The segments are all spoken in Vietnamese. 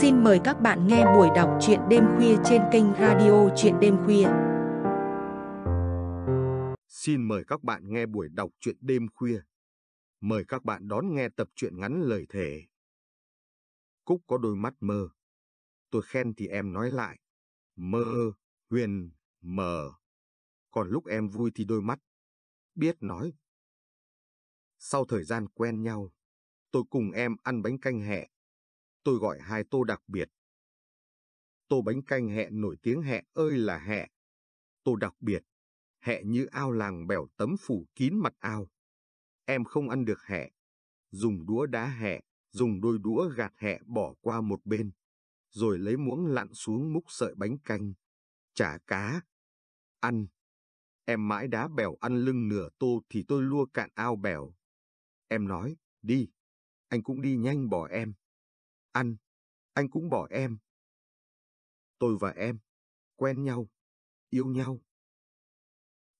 Xin mời các bạn nghe buổi đọc truyện đêm khuya trên kênh Radio chuyện đêm khuya. Xin mời các bạn nghe buổi đọc truyện đêm khuya. Mời các bạn đón nghe tập truyện ngắn lời thề. Cúc có đôi mắt mơ. Tôi khen thì em nói lại. Mơ, huyền, mờ. Còn lúc em vui thì đôi mắt. Biết nói. Sau thời gian quen nhau, tôi cùng em ăn bánh canh hẹ tôi gọi hai tô đặc biệt. Tô bánh canh hẹ nổi tiếng hẹ ơi là hẹ. Tô đặc biệt, hẹ như ao làng bèo tấm phủ kín mặt ao. Em không ăn được hẹ, dùng đũa đá hẹ, dùng đôi đũa gạt hẹ bỏ qua một bên, rồi lấy muỗng lặn xuống múc sợi bánh canh, chả cá, ăn. Em mãi đá bèo ăn lưng nửa tô thì tôi lua cạn ao bèo. Em nói, đi, anh cũng đi nhanh bỏ em. Anh, anh cũng bỏ em. Tôi và em, quen nhau, yêu nhau.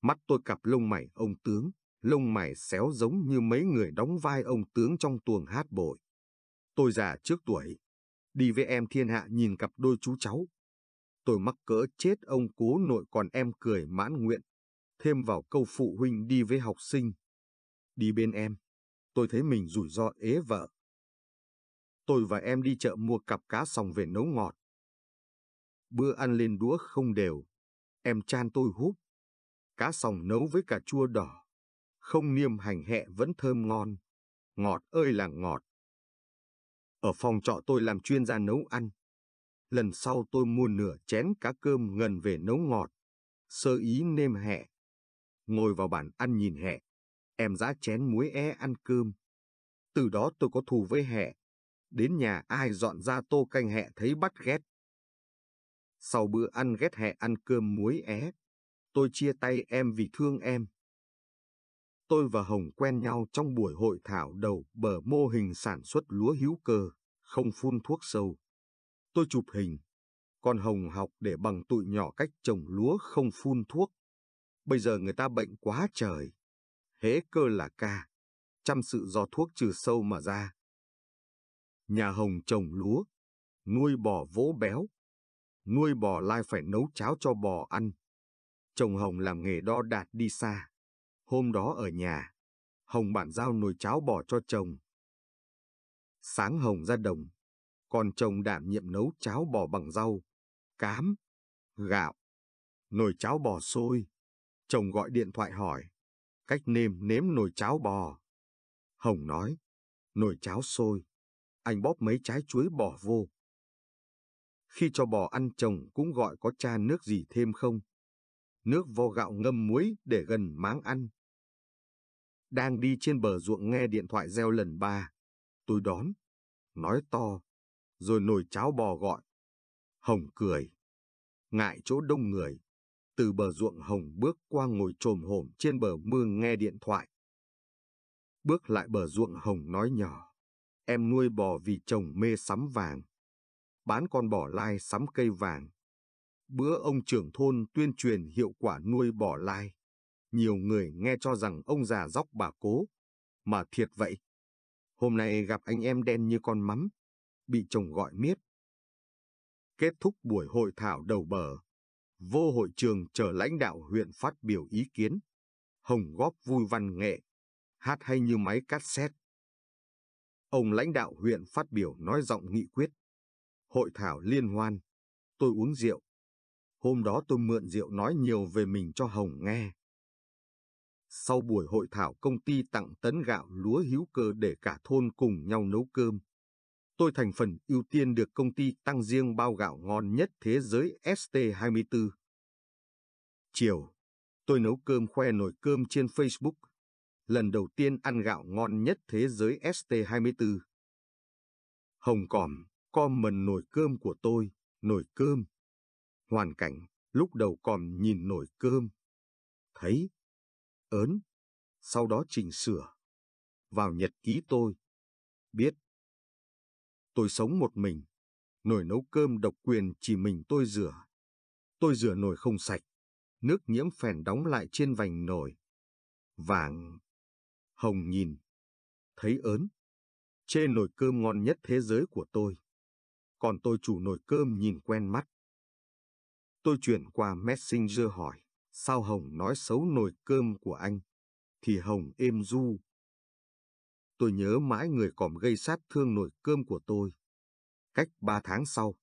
Mắt tôi cặp lông mày ông tướng, lông mày xéo giống như mấy người đóng vai ông tướng trong tuồng hát bội. Tôi già trước tuổi, đi với em thiên hạ nhìn cặp đôi chú cháu. Tôi mắc cỡ chết ông cố nội còn em cười mãn nguyện, thêm vào câu phụ huynh đi với học sinh. Đi bên em, tôi thấy mình rủi ro ế vợ tôi và em đi chợ mua cặp cá xong về nấu ngọt. Bữa ăn lên đũa không đều, em chan tôi húp. Cá sòng nấu với cà chua đỏ, không niêm hành hẹ vẫn thơm ngon. Ngọt ơi là ngọt. Ở phòng trọ tôi làm chuyên gia nấu ăn. Lần sau tôi mua nửa chén cá cơm ngần về nấu ngọt, sơ ý nêm hẹ. Ngồi vào bàn ăn nhìn hẹ, em giã chén muối é ăn cơm. Từ đó tôi có thù với hẹ, đến nhà ai dọn ra tô canh hẹ thấy bắt ghét. Sau bữa ăn ghét hẹ ăn cơm muối é, tôi chia tay em vì thương em. Tôi và Hồng quen nhau trong buổi hội thảo đầu bờ mô hình sản xuất lúa hữu cơ, không phun thuốc sâu. Tôi chụp hình, còn Hồng học để bằng tụi nhỏ cách trồng lúa không phun thuốc. Bây giờ người ta bệnh quá trời. Hế cơ là ca, chăm sự do thuốc trừ sâu mà ra nhà hồng trồng lúa, nuôi bò vỗ béo. Nuôi bò lai phải nấu cháo cho bò ăn. Chồng Hồng làm nghề đo đạt đi xa. Hôm đó ở nhà, Hồng bản giao nồi cháo bò cho chồng. Sáng Hồng ra đồng, còn chồng đảm nhiệm nấu cháo bò bằng rau, cám, gạo. Nồi cháo bò sôi, chồng gọi điện thoại hỏi, cách nêm nếm nồi cháo bò. Hồng nói, nồi cháo sôi, anh bóp mấy trái chuối bỏ vô. Khi cho bò ăn chồng cũng gọi có cha nước gì thêm không? Nước vo gạo ngâm muối để gần máng ăn. Đang đi trên bờ ruộng nghe điện thoại reo lần ba. Tôi đón, nói to, rồi nồi cháo bò gọi. Hồng cười, ngại chỗ đông người. Từ bờ ruộng Hồng bước qua ngồi trồm hổm trên bờ mương nghe điện thoại. Bước lại bờ ruộng Hồng nói nhỏ em nuôi bò vì chồng mê sắm vàng. Bán con bò lai sắm cây vàng. Bữa ông trưởng thôn tuyên truyền hiệu quả nuôi bò lai. Nhiều người nghe cho rằng ông già dóc bà cố. Mà thiệt vậy. Hôm nay gặp anh em đen như con mắm. Bị chồng gọi miết. Kết thúc buổi hội thảo đầu bờ. Vô hội trường chờ lãnh đạo huyện phát biểu ý kiến. Hồng góp vui văn nghệ. Hát hay như máy cassette Ông lãnh đạo huyện phát biểu nói giọng nghị quyết. Hội thảo liên hoan, tôi uống rượu. Hôm đó tôi mượn rượu nói nhiều về mình cho Hồng nghe. Sau buổi hội thảo công ty tặng tấn gạo lúa hữu cơ để cả thôn cùng nhau nấu cơm. Tôi thành phần ưu tiên được công ty tăng riêng bao gạo ngon nhất thế giới ST24. Chiều, tôi nấu cơm khoe nồi cơm trên Facebook lần đầu tiên ăn gạo ngon nhất thế giới ST24. Hồng còm, com mần nồi cơm của tôi, nồi cơm. Hoàn cảnh, lúc đầu còm nhìn nồi cơm. Thấy, ớn, sau đó chỉnh sửa. Vào nhật ký tôi, biết. Tôi sống một mình, nồi nấu cơm độc quyền chỉ mình tôi rửa. Tôi rửa nồi không sạch, nước nhiễm phèn đóng lại trên vành nồi. Vàng, Hồng nhìn, thấy ớn. Trên nồi cơm ngon nhất thế giới của tôi. Còn tôi chủ nồi cơm nhìn quen mắt. Tôi chuyển qua Messenger hỏi, sao Hồng nói xấu nồi cơm của anh? Thì Hồng êm du. Tôi nhớ mãi người còm gây sát thương nồi cơm của tôi. Cách ba tháng sau,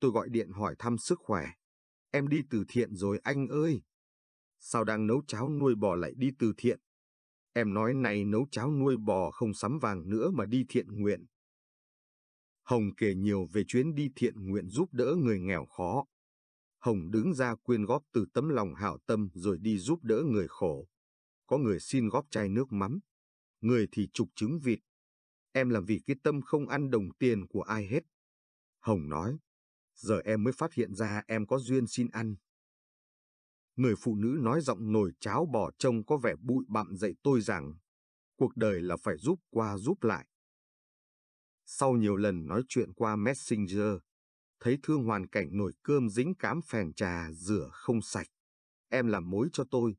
tôi gọi điện hỏi thăm sức khỏe. Em đi từ thiện rồi anh ơi. Sao đang nấu cháo nuôi bò lại đi từ thiện? Em nói nay nấu cháo nuôi bò không sắm vàng nữa mà đi thiện nguyện. Hồng kể nhiều về chuyến đi thiện nguyện giúp đỡ người nghèo khó. Hồng đứng ra quyên góp từ tấm lòng hảo tâm rồi đi giúp đỡ người khổ. Có người xin góp chai nước mắm, người thì trục trứng vịt. Em làm vì cái tâm không ăn đồng tiền của ai hết. Hồng nói, giờ em mới phát hiện ra em có duyên xin ăn người phụ nữ nói giọng nồi cháo bò trông có vẻ bụi bặm dạy tôi rằng cuộc đời là phải giúp qua giúp lại. Sau nhiều lần nói chuyện qua Messenger, thấy thương hoàn cảnh nồi cơm dính cám phèn trà rửa không sạch. Em làm mối cho tôi.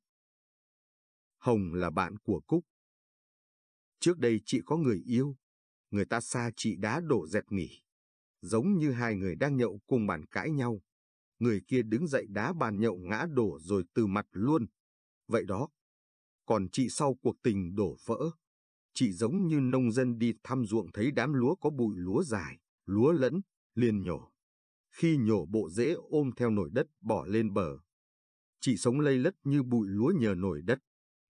Hồng là bạn của Cúc. Trước đây chị có người yêu, người ta xa chị đá đổ dẹp nghỉ. Giống như hai người đang nhậu cùng bàn cãi nhau người kia đứng dậy đá bàn nhậu ngã đổ rồi từ mặt luôn. Vậy đó. Còn chị sau cuộc tình đổ vỡ, chị giống như nông dân đi thăm ruộng thấy đám lúa có bụi lúa dài, lúa lẫn, liền nhổ. Khi nhổ bộ rễ ôm theo nổi đất bỏ lên bờ. Chị sống lây lất như bụi lúa nhờ nổi đất,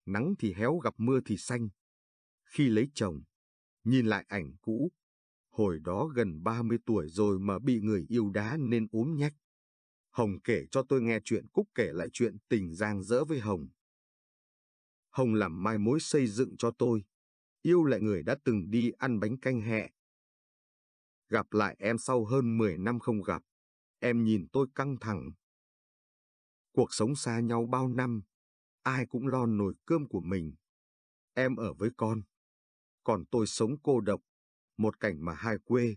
nắng thì héo gặp mưa thì xanh. Khi lấy chồng, nhìn lại ảnh cũ, hồi đó gần 30 tuổi rồi mà bị người yêu đá nên ốm nhách. Hồng kể cho tôi nghe chuyện Cúc kể lại chuyện tình giang dỡ với Hồng. Hồng làm mai mối xây dựng cho tôi, yêu lại người đã từng đi ăn bánh canh hẹ. Gặp lại em sau hơn 10 năm không gặp, em nhìn tôi căng thẳng. Cuộc sống xa nhau bao năm, ai cũng lo nồi cơm của mình. Em ở với con, còn tôi sống cô độc, một cảnh mà hai quê.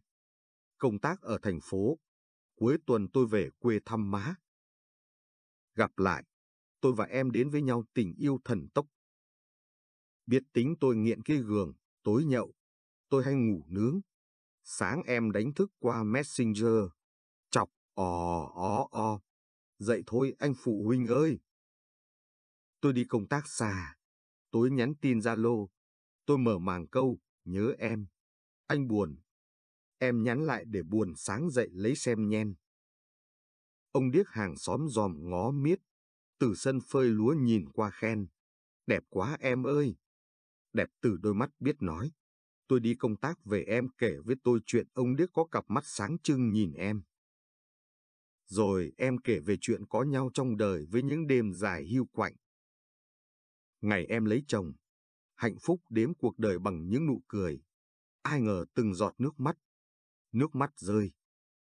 Công tác ở thành phố, cuối tuần tôi về quê thăm má. Gặp lại, tôi và em đến với nhau tình yêu thần tốc. Biết tính tôi nghiện cái gường, tối nhậu, tôi hay ngủ nướng. Sáng em đánh thức qua Messenger, chọc ò ó ó. Dậy thôi anh phụ huynh ơi. Tôi đi công tác xa, tối nhắn tin Zalo, tôi mở màng câu, nhớ em. Anh buồn, Em nhắn lại để buồn sáng dậy lấy xem nhen. Ông điếc hàng xóm dòm ngó miết, từ sân phơi lúa nhìn qua khen. Đẹp quá em ơi! Đẹp từ đôi mắt biết nói. Tôi đi công tác về em kể với tôi chuyện ông điếc có cặp mắt sáng trưng nhìn em. Rồi em kể về chuyện có nhau trong đời với những đêm dài hưu quạnh. Ngày em lấy chồng, hạnh phúc đếm cuộc đời bằng những nụ cười. Ai ngờ từng giọt nước mắt nước mắt rơi,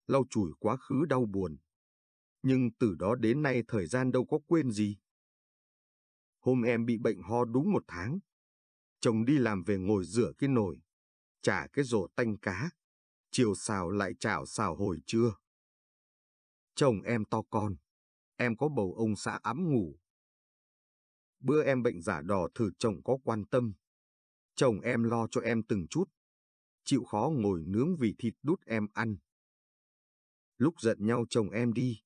lau chùi quá khứ đau buồn. Nhưng từ đó đến nay thời gian đâu có quên gì. Hôm em bị bệnh ho đúng một tháng. Chồng đi làm về ngồi rửa cái nồi, trả cái rổ tanh cá, chiều xào lại chảo xào hồi trưa. Chồng em to con, em có bầu ông xã ấm ngủ. Bữa em bệnh giả đò thử chồng có quan tâm. Chồng em lo cho em từng chút chịu khó ngồi nướng vì thịt đút em ăn. Lúc giận nhau chồng em đi,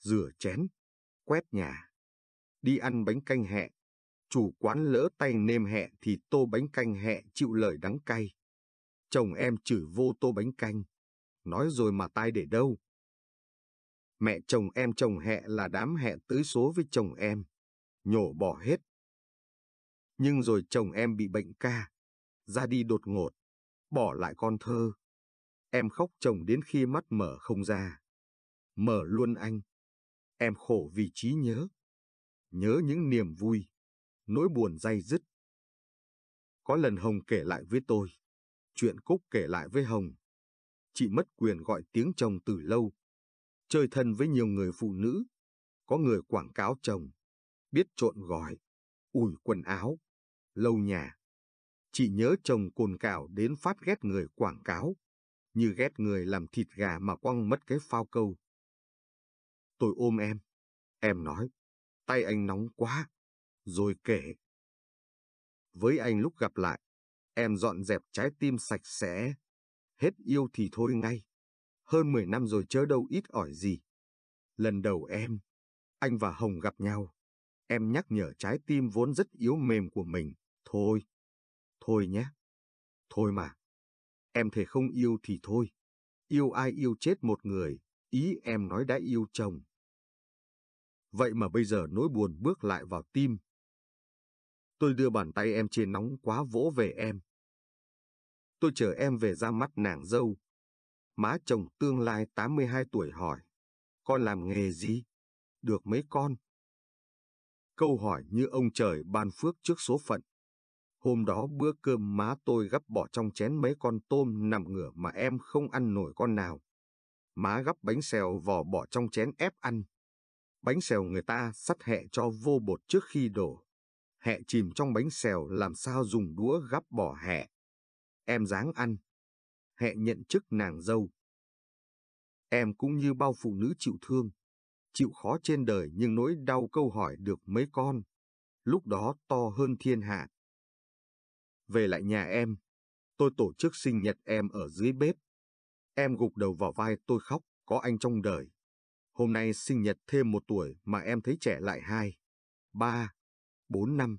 rửa chén, quét nhà, đi ăn bánh canh hẹ, chủ quán lỡ tay nêm hẹ thì tô bánh canh hẹ chịu lời đắng cay. Chồng em chửi vô tô bánh canh, nói rồi mà tai để đâu. Mẹ chồng em chồng hẹ là đám hẹ tới số với chồng em, nhổ bỏ hết. Nhưng rồi chồng em bị bệnh ca, ra đi đột ngột bỏ lại con thơ. Em khóc chồng đến khi mắt mở không ra. Mở luôn anh. Em khổ vì trí nhớ. Nhớ những niềm vui, nỗi buồn day dứt. Có lần Hồng kể lại với tôi, chuyện Cúc kể lại với Hồng. Chị mất quyền gọi tiếng chồng từ lâu. Chơi thân với nhiều người phụ nữ, có người quảng cáo chồng, biết trộn gỏi, ủi quần áo, lâu nhà. Chị nhớ chồng cồn cào đến phát ghét người quảng cáo, như ghét người làm thịt gà mà quăng mất cái phao câu. Tôi ôm em, em nói, tay anh nóng quá, rồi kể. Với anh lúc gặp lại, em dọn dẹp trái tim sạch sẽ, hết yêu thì thôi ngay. Hơn 10 năm rồi chớ đâu ít ỏi gì. Lần đầu em, anh và Hồng gặp nhau, em nhắc nhở trái tim vốn rất yếu mềm của mình, thôi, Thôi nhé. Thôi mà. Em thể không yêu thì thôi. Yêu ai yêu chết một người, ý em nói đã yêu chồng. Vậy mà bây giờ nỗi buồn bước lại vào tim. Tôi đưa bàn tay em trên nóng quá vỗ về em. Tôi chờ em về ra mắt nàng dâu. Má chồng tương lai 82 tuổi hỏi, con làm nghề gì? Được mấy con? Câu hỏi như ông trời ban phước trước số phận. Hôm đó bữa cơm má tôi gấp bỏ trong chén mấy con tôm nằm ngửa mà em không ăn nổi con nào. Má gấp bánh xèo vò bỏ trong chén ép ăn. Bánh xèo người ta sắt hẹ cho vô bột trước khi đổ. Hẹ chìm trong bánh xèo làm sao dùng đũa gấp bỏ hẹ. Em dáng ăn. Hẹ nhận chức nàng dâu. Em cũng như bao phụ nữ chịu thương. Chịu khó trên đời nhưng nỗi đau câu hỏi được mấy con. Lúc đó to hơn thiên hạ về lại nhà em, tôi tổ chức sinh nhật em ở dưới bếp. Em gục đầu vào vai tôi khóc, có anh trong đời. Hôm nay sinh nhật thêm một tuổi mà em thấy trẻ lại hai, ba, bốn năm.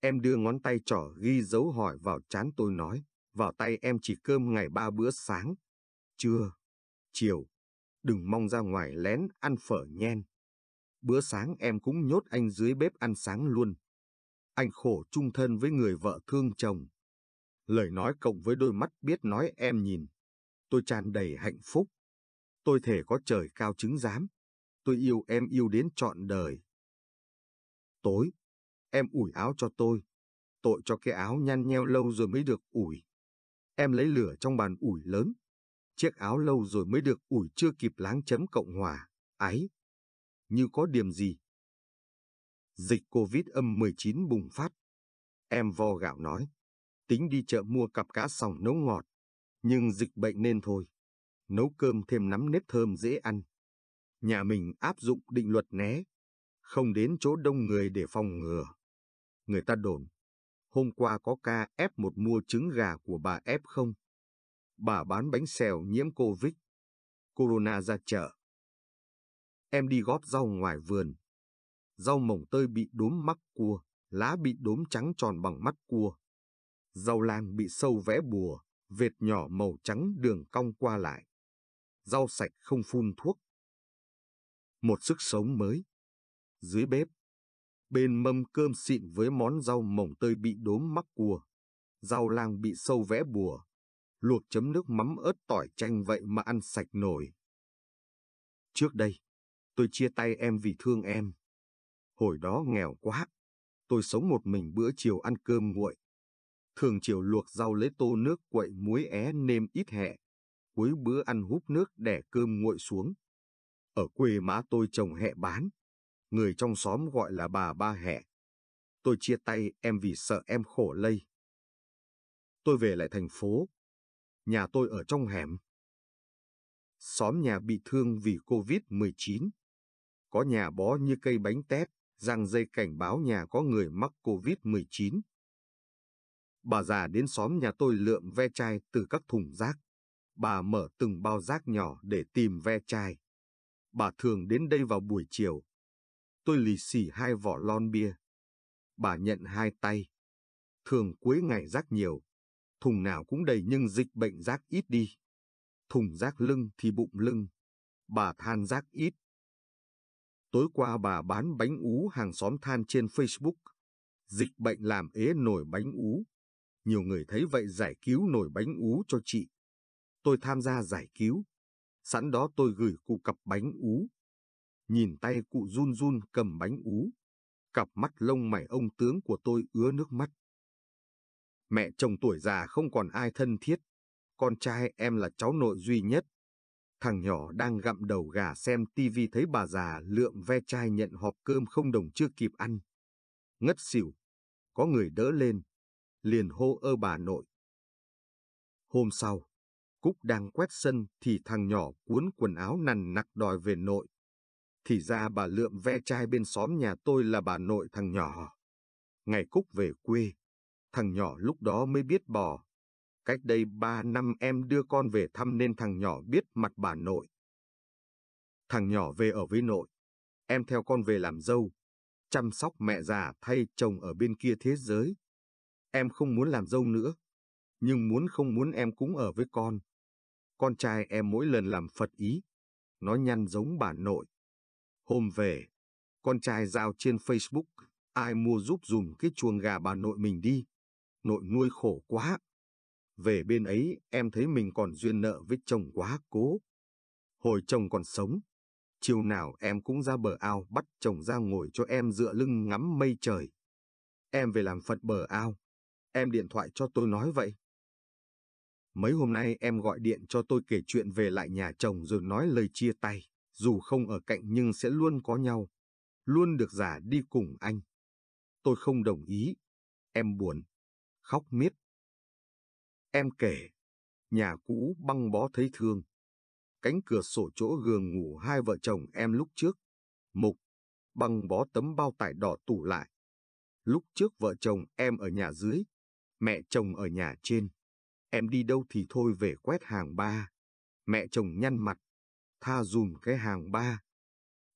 Em đưa ngón tay trỏ ghi dấu hỏi vào chán tôi nói, vào tay em chỉ cơm ngày ba bữa sáng, trưa, chiều. Đừng mong ra ngoài lén ăn phở nhen. Bữa sáng em cũng nhốt anh dưới bếp ăn sáng luôn anh khổ chung thân với người vợ thương chồng. Lời nói cộng với đôi mắt biết nói em nhìn. Tôi tràn đầy hạnh phúc. Tôi thể có trời cao chứng giám. Tôi yêu em yêu đến trọn đời. Tối, em ủi áo cho tôi. Tội cho cái áo nhăn nheo lâu rồi mới được ủi. Em lấy lửa trong bàn ủi lớn. Chiếc áo lâu rồi mới được ủi chưa kịp láng chấm Cộng Hòa, ấy. Như có điểm gì, Dịch Covid âm 19 bùng phát. Em vo gạo nói, tính đi chợ mua cặp cá sòng nấu ngọt, nhưng dịch bệnh nên thôi. Nấu cơm thêm nắm nếp thơm dễ ăn. Nhà mình áp dụng định luật né, không đến chỗ đông người để phòng ngừa. Người ta đồn, hôm qua có ca ép một mua trứng gà của bà ép không Bà bán bánh xèo nhiễm Covid. Corona ra chợ. Em đi góp rau ngoài vườn, rau mồng tơi bị đốm mắc cua, lá bị đốm trắng tròn bằng mắt cua. Rau lan bị sâu vẽ bùa, vệt nhỏ màu trắng đường cong qua lại. Rau sạch không phun thuốc. Một sức sống mới. Dưới bếp, bên mâm cơm xịn với món rau mồng tơi bị đốm mắc cua. Rau lang bị sâu vẽ bùa. Luộc chấm nước mắm ớt tỏi chanh vậy mà ăn sạch nổi. Trước đây, tôi chia tay em vì thương em. Hồi đó nghèo quá, tôi sống một mình bữa chiều ăn cơm nguội. Thường chiều luộc rau lấy tô nước quậy muối é nêm ít hẹ. Cuối bữa ăn húp nước để cơm nguội xuống. Ở quê má tôi trồng hẹ bán. Người trong xóm gọi là bà ba hẹ. Tôi chia tay em vì sợ em khổ lây. Tôi về lại thành phố. Nhà tôi ở trong hẻm. Xóm nhà bị thương vì Covid-19. Có nhà bó như cây bánh tét, giang dây cảnh báo nhà có người mắc COVID-19. Bà già đến xóm nhà tôi lượm ve chai từ các thùng rác. Bà mở từng bao rác nhỏ để tìm ve chai. Bà thường đến đây vào buổi chiều. Tôi lì xì hai vỏ lon bia. Bà nhận hai tay. Thường cuối ngày rác nhiều. Thùng nào cũng đầy nhưng dịch bệnh rác ít đi. Thùng rác lưng thì bụng lưng. Bà than rác ít Tối qua bà bán bánh ú hàng xóm than trên Facebook. Dịch bệnh làm ế nổi bánh ú. Nhiều người thấy vậy giải cứu nổi bánh ú cho chị. Tôi tham gia giải cứu. Sẵn đó tôi gửi cụ cặp bánh ú. Nhìn tay cụ run run cầm bánh ú. Cặp mắt lông mày ông tướng của tôi ứa nước mắt. Mẹ chồng tuổi già không còn ai thân thiết. Con trai em là cháu nội duy nhất, Thằng nhỏ đang gặm đầu gà xem tivi thấy bà già lượm ve chai nhận họp cơm không đồng chưa kịp ăn. Ngất xỉu. Có người đỡ lên. Liền hô ơ bà nội. Hôm sau, Cúc đang quét sân thì thằng nhỏ cuốn quần áo nằn nặc đòi về nội. Thì ra bà lượm ve chai bên xóm nhà tôi là bà nội thằng nhỏ. Ngày Cúc về quê, thằng nhỏ lúc đó mới biết bò, Cách đây ba năm em đưa con về thăm nên thằng nhỏ biết mặt bà nội. Thằng nhỏ về ở với nội. Em theo con về làm dâu. Chăm sóc mẹ già thay chồng ở bên kia thế giới. Em không muốn làm dâu nữa. Nhưng muốn không muốn em cũng ở với con. Con trai em mỗi lần làm Phật ý. Nó nhăn giống bà nội. Hôm về, con trai giao trên Facebook. Ai mua giúp dùm cái chuồng gà bà nội mình đi. Nội nuôi khổ quá, về bên ấy, em thấy mình còn duyên nợ với chồng quá cố. Hồi chồng còn sống, chiều nào em cũng ra bờ ao bắt chồng ra ngồi cho em dựa lưng ngắm mây trời. Em về làm phận bờ ao, em điện thoại cho tôi nói vậy. Mấy hôm nay em gọi điện cho tôi kể chuyện về lại nhà chồng rồi nói lời chia tay, dù không ở cạnh nhưng sẽ luôn có nhau, luôn được giả đi cùng anh. Tôi không đồng ý, em buồn, khóc miết, Em kể, nhà cũ băng bó thấy thương. Cánh cửa sổ chỗ giường ngủ hai vợ chồng em lúc trước. Mục, băng bó tấm bao tải đỏ tủ lại. Lúc trước vợ chồng em ở nhà dưới, mẹ chồng ở nhà trên. Em đi đâu thì thôi về quét hàng ba. Mẹ chồng nhăn mặt, tha dùm cái hàng ba.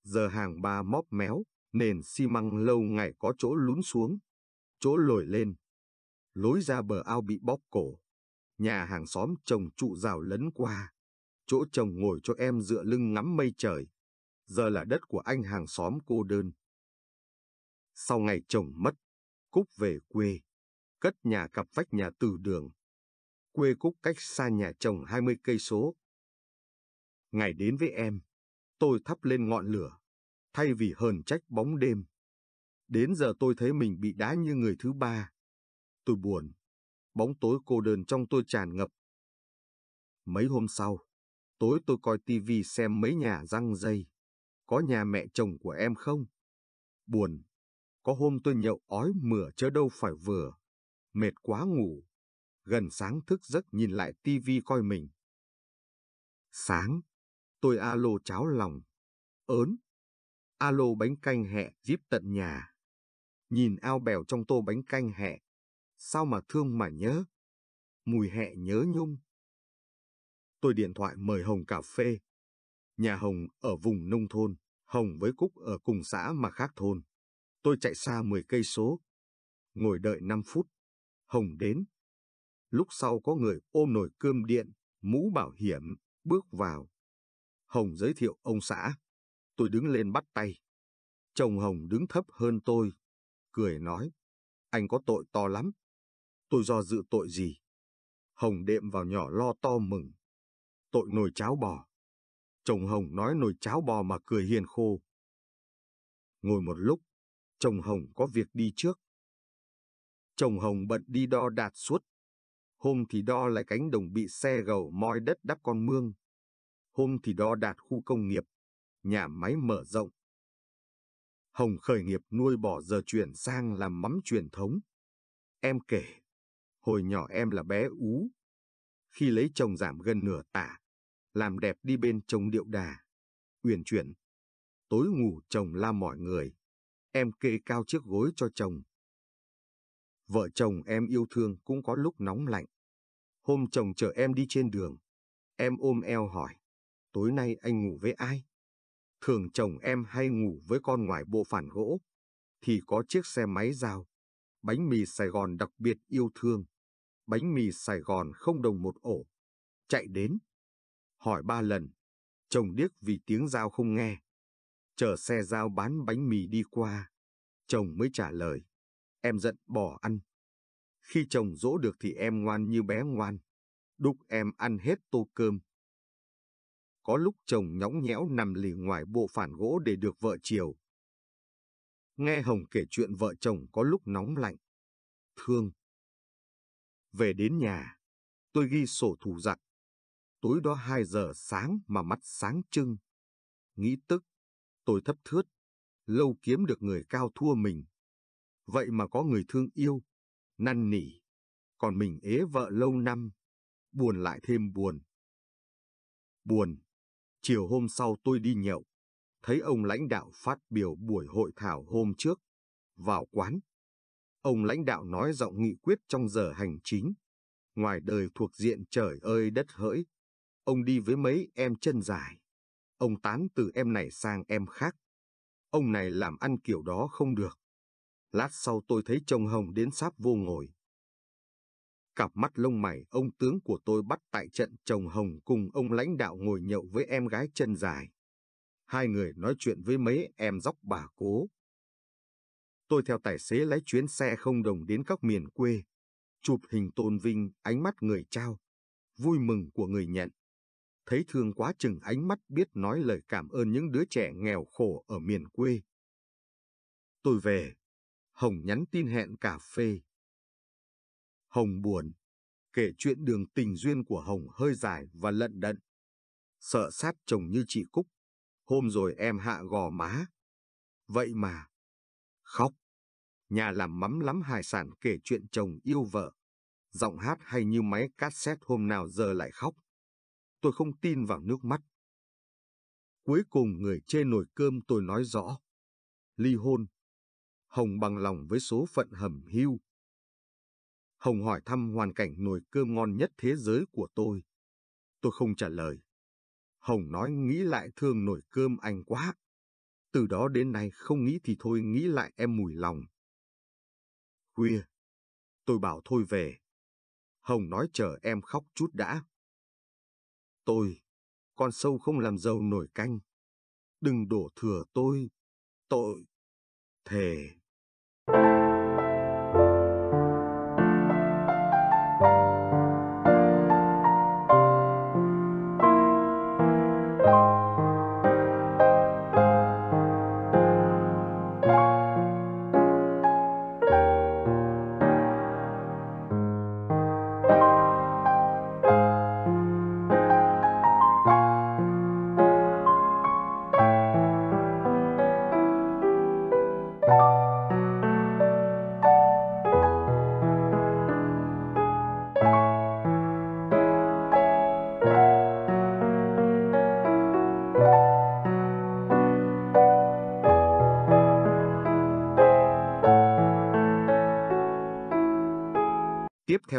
Giờ hàng ba móp méo, nền xi măng lâu ngày có chỗ lún xuống, chỗ lồi lên. Lối ra bờ ao bị bóp cổ nhà hàng xóm chồng trụ rào lấn qua. Chỗ chồng ngồi cho em dựa lưng ngắm mây trời. Giờ là đất của anh hàng xóm cô đơn. Sau ngày chồng mất, Cúc về quê, cất nhà cặp vách nhà từ đường. Quê Cúc cách xa nhà chồng 20 cây số. Ngày đến với em, tôi thắp lên ngọn lửa, thay vì hờn trách bóng đêm. Đến giờ tôi thấy mình bị đá như người thứ ba. Tôi buồn, bóng tối cô đơn trong tôi tràn ngập. Mấy hôm sau, tối tôi coi tivi xem mấy nhà răng dây. Có nhà mẹ chồng của em không? Buồn. Có hôm tôi nhậu ói mửa chớ đâu phải vừa. Mệt quá ngủ. Gần sáng thức giấc nhìn lại tivi coi mình. Sáng, tôi alo cháo lòng. Ớn. Alo bánh canh hẹ díp tận nhà. Nhìn ao bèo trong tô bánh canh hẹ, sao mà thương mà nhớ. Mùi hẹ nhớ nhung. Tôi điện thoại mời Hồng cà phê. Nhà Hồng ở vùng nông thôn, Hồng với Cúc ở cùng xã mà khác thôn. Tôi chạy xa 10 cây số, ngồi đợi 5 phút. Hồng đến. Lúc sau có người ôm nồi cơm điện, mũ bảo hiểm, bước vào. Hồng giới thiệu ông xã. Tôi đứng lên bắt tay. Chồng Hồng đứng thấp hơn tôi, cười nói, anh có tội to lắm tôi do dự tội gì. Hồng đệm vào nhỏ lo to mừng. Tội nồi cháo bò. Chồng Hồng nói nồi cháo bò mà cười hiền khô. Ngồi một lúc, chồng Hồng có việc đi trước. Chồng Hồng bận đi đo đạt suốt. Hôm thì đo lại cánh đồng bị xe gầu moi đất đắp con mương. Hôm thì đo đạt khu công nghiệp, nhà máy mở rộng. Hồng khởi nghiệp nuôi bò giờ chuyển sang làm mắm truyền thống. Em kể Hồi nhỏ em là bé ú. Khi lấy chồng giảm gần nửa tả, làm đẹp đi bên chồng điệu đà, uyển chuyển. Tối ngủ chồng la mọi người, em kê cao chiếc gối cho chồng. Vợ chồng em yêu thương cũng có lúc nóng lạnh. Hôm chồng chở em đi trên đường, em ôm eo hỏi, tối nay anh ngủ với ai? Thường chồng em hay ngủ với con ngoài bộ phản gỗ, thì có chiếc xe máy giao bánh mì Sài Gòn đặc biệt yêu thương, bánh mì Sài Gòn không đồng một ổ. Chạy đến, hỏi ba lần, chồng điếc vì tiếng giao không nghe. Chờ xe giao bán bánh mì đi qua, chồng mới trả lời, em giận bỏ ăn. Khi chồng dỗ được thì em ngoan như bé ngoan, đúc em ăn hết tô cơm. Có lúc chồng nhõng nhẽo nằm lì ngoài bộ phản gỗ để được vợ chiều, Nghe Hồng kể chuyện vợ chồng có lúc nóng lạnh, thương. Về đến nhà, tôi ghi sổ thù giặc. Tối đó 2 giờ sáng mà mắt sáng trưng. Nghĩ tức, tôi thấp thướt, lâu kiếm được người cao thua mình. Vậy mà có người thương yêu, năn nỉ, còn mình ế vợ lâu năm, buồn lại thêm buồn. Buồn, chiều hôm sau tôi đi nhậu, thấy ông lãnh đạo phát biểu buổi hội thảo hôm trước. Vào quán, ông lãnh đạo nói giọng nghị quyết trong giờ hành chính. Ngoài đời thuộc diện trời ơi đất hỡi, ông đi với mấy em chân dài. Ông tán từ em này sang em khác. Ông này làm ăn kiểu đó không được. Lát sau tôi thấy chồng Hồng đến sáp vô ngồi. Cặp mắt lông mày ông tướng của tôi bắt tại trận chồng Hồng cùng ông lãnh đạo ngồi nhậu với em gái chân dài hai người nói chuyện với mấy em dóc bà cố. Tôi theo tài xế lái chuyến xe không đồng đến các miền quê, chụp hình tôn vinh ánh mắt người trao, vui mừng của người nhận. Thấy thương quá chừng ánh mắt biết nói lời cảm ơn những đứa trẻ nghèo khổ ở miền quê. Tôi về, Hồng nhắn tin hẹn cà phê. Hồng buồn, kể chuyện đường tình duyên của Hồng hơi dài và lận đận. Sợ sát chồng như chị Cúc Hôm rồi em hạ gò má. Vậy mà. Khóc. Nhà làm mắm lắm hải sản kể chuyện chồng yêu vợ. Giọng hát hay như máy cassette hôm nào giờ lại khóc. Tôi không tin vào nước mắt. Cuối cùng người chê nồi cơm tôi nói rõ. Ly hôn. Hồng bằng lòng với số phận hầm hưu. Hồng hỏi thăm hoàn cảnh nồi cơm ngon nhất thế giới của tôi. Tôi không trả lời. Hồng nói nghĩ lại thương nổi cơm anh quá. Từ đó đến nay không nghĩ thì thôi nghĩ lại em mùi lòng. Khuya, tôi bảo thôi về. Hồng nói chờ em khóc chút đã. Tôi, con sâu không làm giàu nổi canh. Đừng đổ thừa tôi. Tội. Thề.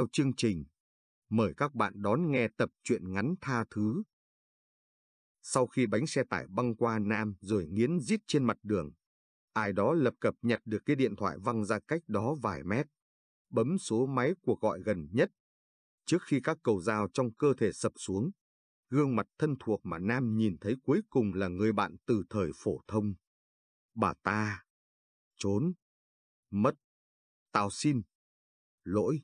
theo chương trình. Mời các bạn đón nghe tập truyện ngắn Tha Thứ. Sau khi bánh xe tải băng qua Nam rồi nghiến rít trên mặt đường, ai đó lập cập nhặt được cái điện thoại văng ra cách đó vài mét, bấm số máy cuộc gọi gần nhất. Trước khi các cầu dao trong cơ thể sập xuống, gương mặt thân thuộc mà Nam nhìn thấy cuối cùng là người bạn từ thời phổ thông. Bà ta. Trốn. Mất. Tao xin. Lỗi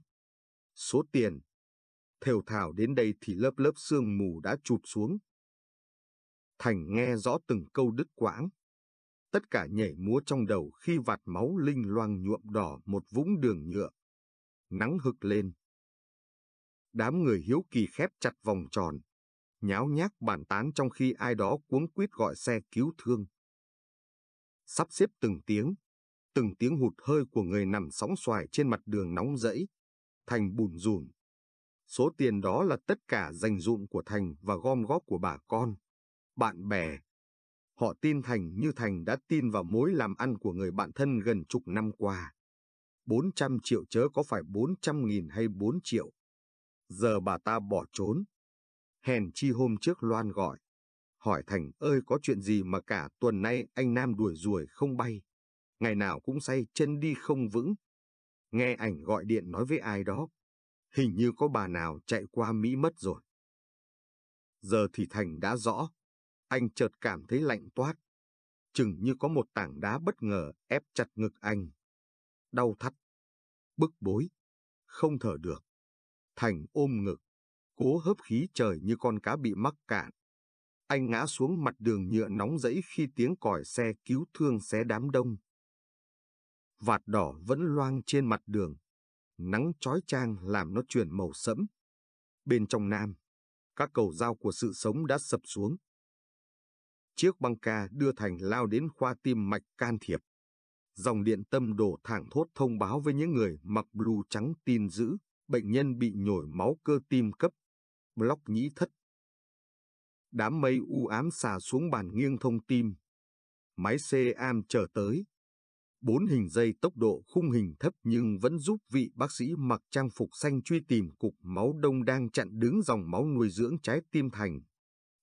số tiền. Thều thảo đến đây thì lớp lớp sương mù đã chụp xuống. Thành nghe rõ từng câu đứt quãng. Tất cả nhảy múa trong đầu khi vạt máu linh loang nhuộm đỏ một vũng đường nhựa. Nắng hực lên. Đám người hiếu kỳ khép chặt vòng tròn, nháo nhác bàn tán trong khi ai đó cuống quýt gọi xe cứu thương. Sắp xếp từng tiếng, từng tiếng hụt hơi của người nằm sóng xoài trên mặt đường nóng rẫy. Thành bùn rùn. Số tiền đó là tất cả dành dụm của Thành và gom góp của bà con, bạn bè. Họ tin Thành như Thành đã tin vào mối làm ăn của người bạn thân gần chục năm qua. 400 triệu chớ có phải 400 nghìn hay 4 triệu. Giờ bà ta bỏ trốn. Hèn chi hôm trước Loan gọi. Hỏi Thành ơi có chuyện gì mà cả tuần nay anh Nam đuổi ruồi không bay. Ngày nào cũng say chân đi không vững, nghe ảnh gọi điện nói với ai đó. Hình như có bà nào chạy qua Mỹ mất rồi. Giờ thì Thành đã rõ. Anh chợt cảm thấy lạnh toát. Chừng như có một tảng đá bất ngờ ép chặt ngực anh. Đau thắt. Bức bối. Không thở được. Thành ôm ngực. Cố hớp khí trời như con cá bị mắc cạn. Anh ngã xuống mặt đường nhựa nóng rẫy khi tiếng còi xe cứu thương xé đám đông vạt đỏ vẫn loang trên mặt đường. Nắng chói chang làm nó chuyển màu sẫm. Bên trong Nam, các cầu dao của sự sống đã sập xuống. Chiếc băng ca đưa Thành lao đến khoa tim mạch can thiệp. Dòng điện tâm đổ thẳng thốt thông báo với những người mặc blue trắng tin dữ, bệnh nhân bị nhồi máu cơ tim cấp, block nhĩ thất. Đám mây u ám xà xuống bàn nghiêng thông tim. Máy xe am trở tới, Bốn hình dây tốc độ khung hình thấp nhưng vẫn giúp vị bác sĩ mặc trang phục xanh truy tìm cục máu đông đang chặn đứng dòng máu nuôi dưỡng trái tim thành.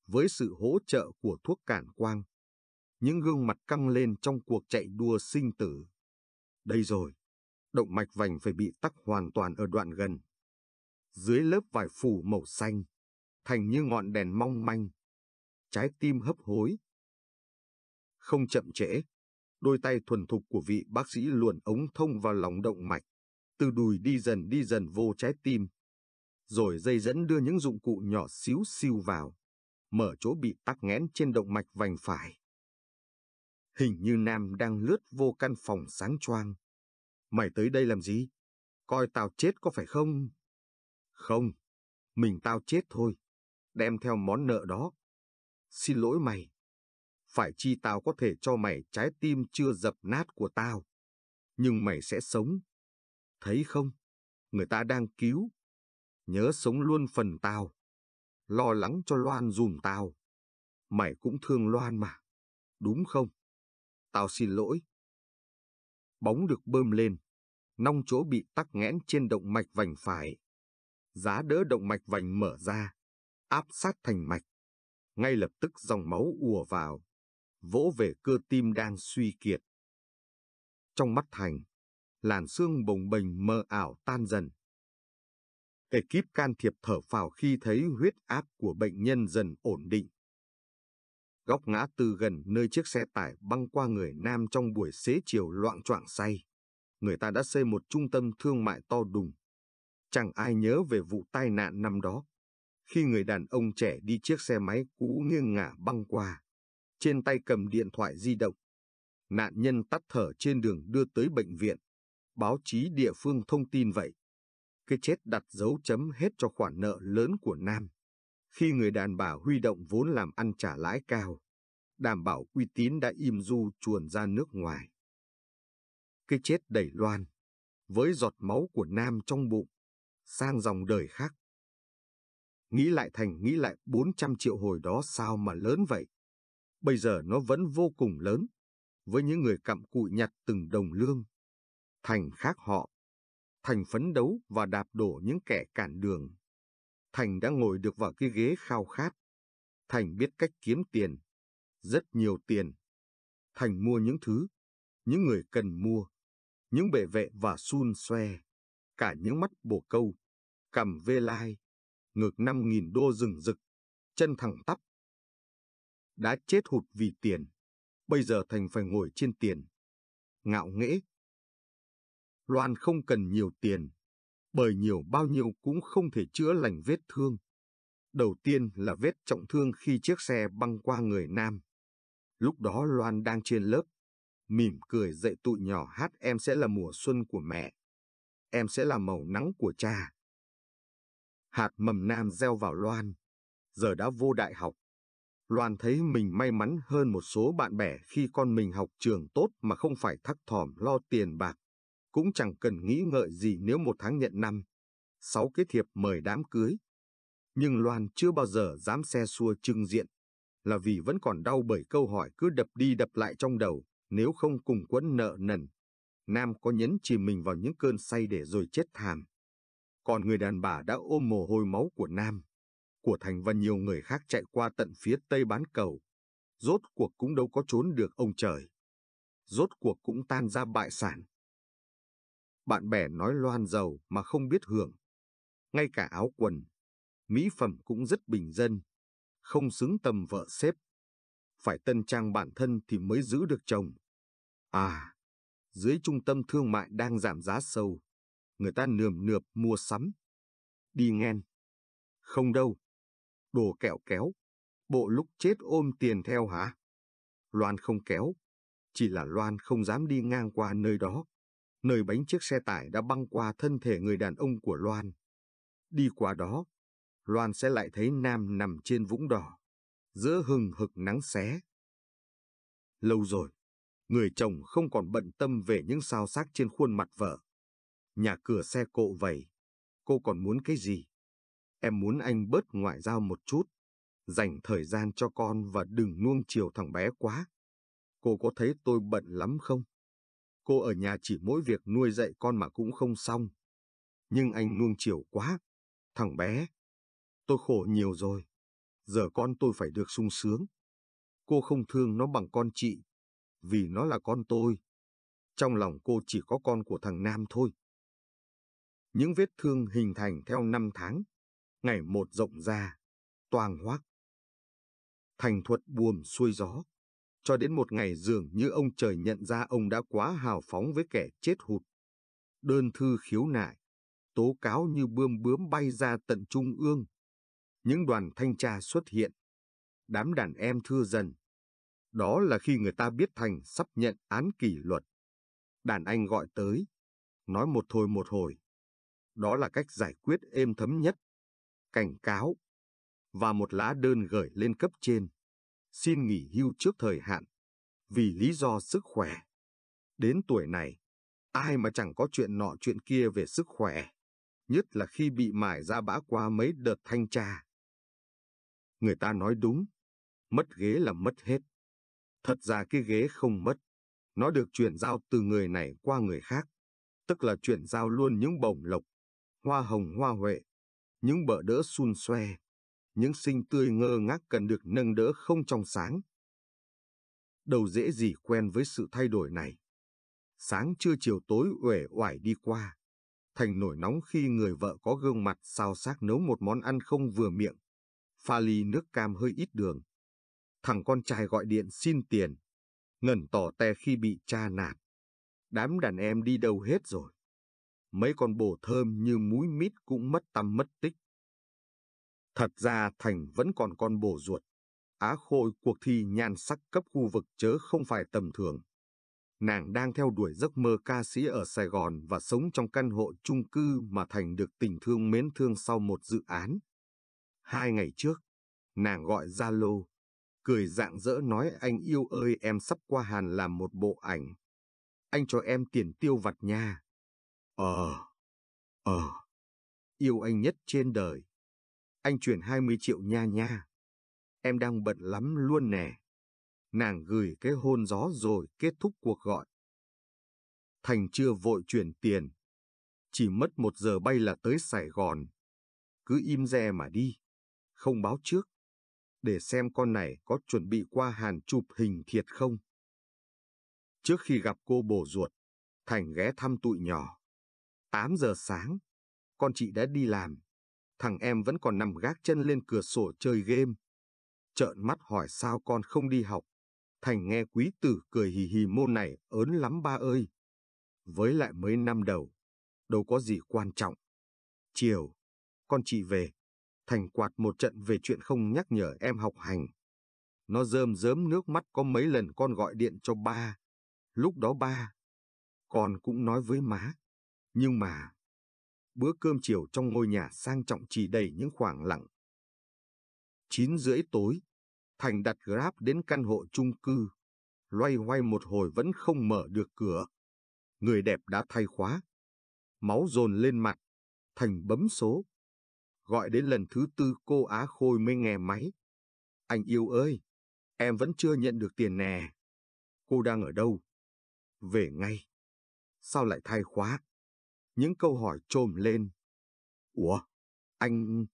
Với sự hỗ trợ của thuốc cản quang, những gương mặt căng lên trong cuộc chạy đua sinh tử. Đây rồi, động mạch vành phải bị tắc hoàn toàn ở đoạn gần. Dưới lớp vải phủ màu xanh, thành như ngọn đèn mong manh. Trái tim hấp hối. Không chậm trễ, Đôi tay thuần thục của vị bác sĩ luồn ống thông vào lòng động mạch, từ đùi đi dần đi dần vô trái tim. Rồi dây dẫn đưa những dụng cụ nhỏ xíu siêu vào, mở chỗ bị tắc nghẽn trên động mạch vành phải. Hình như Nam đang lướt vô căn phòng sáng choang. Mày tới đây làm gì? Coi tao chết có phải không? Không, mình tao chết thôi. Đem theo món nợ đó. Xin lỗi mày, phải chi tao có thể cho mày trái tim chưa dập nát của tao. Nhưng mày sẽ sống. Thấy không? Người ta đang cứu. Nhớ sống luôn phần tao. Lo lắng cho Loan dùm tao. Mày cũng thương Loan mà. Đúng không? Tao xin lỗi. Bóng được bơm lên. Nong chỗ bị tắc nghẽn trên động mạch vành phải. Giá đỡ động mạch vành mở ra. Áp sát thành mạch ngay lập tức dòng máu ùa vào, vỗ về cơ tim đang suy kiệt. Trong mắt Thành, làn xương bồng bềnh mờ ảo tan dần. Ekip can thiệp thở phào khi thấy huyết áp của bệnh nhân dần ổn định. Góc ngã tư gần nơi chiếc xe tải băng qua người nam trong buổi xế chiều loạn choạng say. Người ta đã xây một trung tâm thương mại to đùng. Chẳng ai nhớ về vụ tai nạn năm đó, khi người đàn ông trẻ đi chiếc xe máy cũ nghiêng ngả băng qua trên tay cầm điện thoại di động. Nạn nhân tắt thở trên đường đưa tới bệnh viện. Báo chí địa phương thông tin vậy. Cái chết đặt dấu chấm hết cho khoản nợ lớn của Nam. Khi người đàn bà huy động vốn làm ăn trả lãi cao, đảm bảo uy tín đã im du chuồn ra nước ngoài. Cái chết đầy loan, với giọt máu của Nam trong bụng, sang dòng đời khác. Nghĩ lại Thành nghĩ lại 400 triệu hồi đó sao mà lớn vậy? bây giờ nó vẫn vô cùng lớn, với những người cặm cụi nhặt từng đồng lương. Thành khác họ. Thành phấn đấu và đạp đổ những kẻ cản đường. Thành đã ngồi được vào cái ghế khao khát. Thành biết cách kiếm tiền. Rất nhiều tiền. Thành mua những thứ, những người cần mua, những bệ vệ và sun xoe, cả những mắt bồ câu, cầm vê lai, ngực 5.000 đô rừng rực, chân thẳng tắp, đã chết hụt vì tiền, bây giờ Thành phải ngồi trên tiền. Ngạo nghễ. Loan không cần nhiều tiền, bởi nhiều bao nhiêu cũng không thể chữa lành vết thương. Đầu tiên là vết trọng thương khi chiếc xe băng qua người nam. Lúc đó Loan đang trên lớp, mỉm cười dạy tụi nhỏ hát em sẽ là mùa xuân của mẹ. Em sẽ là màu nắng của cha. Hạt mầm nam gieo vào Loan, giờ đã vô đại học, Loan thấy mình may mắn hơn một số bạn bè khi con mình học trường tốt mà không phải thắc thòm lo tiền bạc. Cũng chẳng cần nghĩ ngợi gì nếu một tháng nhận năm, sáu cái thiệp mời đám cưới. Nhưng Loan chưa bao giờ dám xe xua trưng diện, là vì vẫn còn đau bởi câu hỏi cứ đập đi đập lại trong đầu, nếu không cùng quấn nợ nần. Nam có nhấn chìm mình vào những cơn say để rồi chết thảm. Còn người đàn bà đã ôm mồ hôi máu của Nam của Thành và nhiều người khác chạy qua tận phía tây bán cầu. Rốt cuộc cũng đâu có trốn được ông trời. Rốt cuộc cũng tan ra bại sản. Bạn bè nói loan giàu mà không biết hưởng. Ngay cả áo quần, mỹ phẩm cũng rất bình dân, không xứng tầm vợ xếp. Phải tân trang bản thân thì mới giữ được chồng. À, dưới trung tâm thương mại đang giảm giá sâu, người ta nườm nượp mua sắm. Đi nghen. Không đâu, đồ kẹo kéo, bộ lúc chết ôm tiền theo hả? Loan không kéo, chỉ là Loan không dám đi ngang qua nơi đó, nơi bánh chiếc xe tải đã băng qua thân thể người đàn ông của Loan. Đi qua đó, Loan sẽ lại thấy Nam nằm trên vũng đỏ, giữa hừng hực nắng xé. Lâu rồi, người chồng không còn bận tâm về những sao sắc trên khuôn mặt vợ. Nhà cửa xe cộ vậy, cô còn muốn cái gì? Em muốn anh bớt ngoại giao một chút, dành thời gian cho con và đừng nuông chiều thằng bé quá. Cô có thấy tôi bận lắm không? Cô ở nhà chỉ mỗi việc nuôi dạy con mà cũng không xong. Nhưng anh nuông chiều quá. Thằng bé, tôi khổ nhiều rồi. Giờ con tôi phải được sung sướng. Cô không thương nó bằng con chị, vì nó là con tôi. Trong lòng cô chỉ có con của thằng Nam thôi. Những vết thương hình thành theo năm tháng ngày một rộng ra, toàn hoác. Thành thuật buồm xuôi gió, cho đến một ngày dường như ông trời nhận ra ông đã quá hào phóng với kẻ chết hụt. Đơn thư khiếu nại, tố cáo như bươm bướm bay ra tận trung ương. Những đoàn thanh tra xuất hiện, đám đàn em thưa dần. Đó là khi người ta biết Thành sắp nhận án kỷ luật. Đàn anh gọi tới, nói một thôi một hồi. Đó là cách giải quyết êm thấm nhất cảnh cáo và một lá đơn gửi lên cấp trên, xin nghỉ hưu trước thời hạn, vì lý do sức khỏe. Đến tuổi này, ai mà chẳng có chuyện nọ chuyện kia về sức khỏe, nhất là khi bị mải ra bã qua mấy đợt thanh tra. Người ta nói đúng, mất ghế là mất hết. Thật ra cái ghế không mất, nó được chuyển giao từ người này qua người khác, tức là chuyển giao luôn những bổng lộc, hoa hồng hoa huệ, những bờ đỡ xun xoe, những sinh tươi ngơ ngác cần được nâng đỡ không trong sáng. Đầu dễ gì quen với sự thay đổi này. Sáng chưa chiều tối uể oải đi qua, thành nổi nóng khi người vợ có gương mặt sao xác nấu một món ăn không vừa miệng, pha ly nước cam hơi ít đường. Thằng con trai gọi điện xin tiền, ngẩn tỏ te khi bị cha nạt. Đám đàn em đi đâu hết rồi mấy con bồ thơm như múi mít cũng mất tâm mất tích. Thật ra Thành vẫn còn con bồ ruột. Á Khôi cuộc thi nhan sắc cấp khu vực chớ không phải tầm thường. Nàng đang theo đuổi giấc mơ ca sĩ ở Sài Gòn và sống trong căn hộ chung cư mà Thành được tình thương mến thương sau một dự án. Hai ngày trước, nàng gọi Zalo, cười dạng dỡ nói anh yêu ơi em sắp qua Hàn làm một bộ ảnh. Anh cho em tiền tiêu vặt nha. Ờ, ờ, yêu anh nhất trên đời. Anh chuyển 20 triệu nha nha. Em đang bận lắm luôn nè. Nàng gửi cái hôn gió rồi kết thúc cuộc gọi. Thành chưa vội chuyển tiền. Chỉ mất một giờ bay là tới Sài Gòn. Cứ im re mà đi. Không báo trước. Để xem con này có chuẩn bị qua Hàn chụp hình thiệt không. Trước khi gặp cô bồ ruột, Thành ghé thăm tụi nhỏ. 8 giờ sáng, con chị đã đi làm. Thằng em vẫn còn nằm gác chân lên cửa sổ chơi game. Trợn mắt hỏi sao con không đi học. Thành nghe quý tử cười hì hì môn này ớn lắm ba ơi. Với lại mấy năm đầu, đâu có gì quan trọng. Chiều, con chị về. Thành quạt một trận về chuyện không nhắc nhở em học hành. Nó rơm rớm nước mắt có mấy lần con gọi điện cho ba. Lúc đó ba, con cũng nói với má. Nhưng mà, bữa cơm chiều trong ngôi nhà sang trọng chỉ đầy những khoảng lặng. 9 rưỡi tối, Thành đặt Grab đến căn hộ chung cư. Loay hoay một hồi vẫn không mở được cửa. Người đẹp đã thay khóa. Máu dồn lên mặt. Thành bấm số. Gọi đến lần thứ tư cô Á Khôi mới nghe máy. Anh yêu ơi, em vẫn chưa nhận được tiền nè. Cô đang ở đâu? Về ngay. Sao lại thay khóa? những câu hỏi trồm lên. Ủa, anh...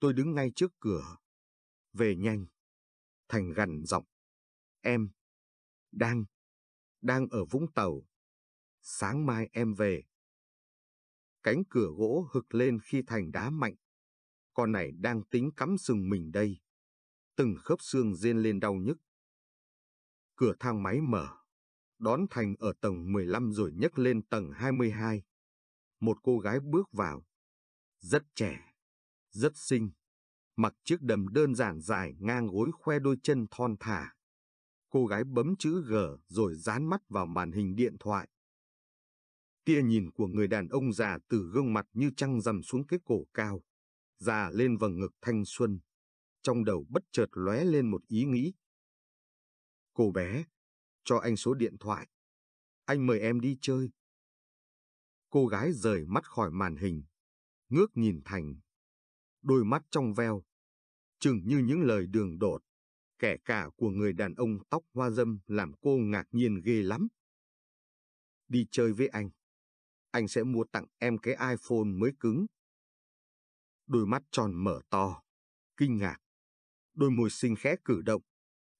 Tôi đứng ngay trước cửa. Về nhanh. Thành gằn giọng. Em. Đang. Đang ở Vũng Tàu. Sáng mai em về. Cánh cửa gỗ hực lên khi Thành đá mạnh. Con này đang tính cắm sừng mình đây. Từng khớp xương rên lên đau nhức. Cửa thang máy mở. Đón Thành ở tầng 15 rồi nhấc lên tầng 22 một cô gái bước vào. Rất trẻ, rất xinh, mặc chiếc đầm đơn giản dài ngang gối khoe đôi chân thon thả. Cô gái bấm chữ G rồi dán mắt vào màn hình điện thoại. Tia nhìn của người đàn ông già từ gương mặt như trăng rằm xuống cái cổ cao, già lên vầng ngực thanh xuân. Trong đầu bất chợt lóe lên một ý nghĩ. Cô bé, cho anh số điện thoại. Anh mời em đi chơi. Cô gái rời mắt khỏi màn hình, ngước nhìn Thành. Đôi mắt trong veo, chừng như những lời đường đột, kẻ cả của người đàn ông tóc hoa dâm làm cô ngạc nhiên ghê lắm. Đi chơi với anh, anh sẽ mua tặng em cái iPhone mới cứng. Đôi mắt tròn mở to, kinh ngạc. Đôi môi xinh khẽ cử động,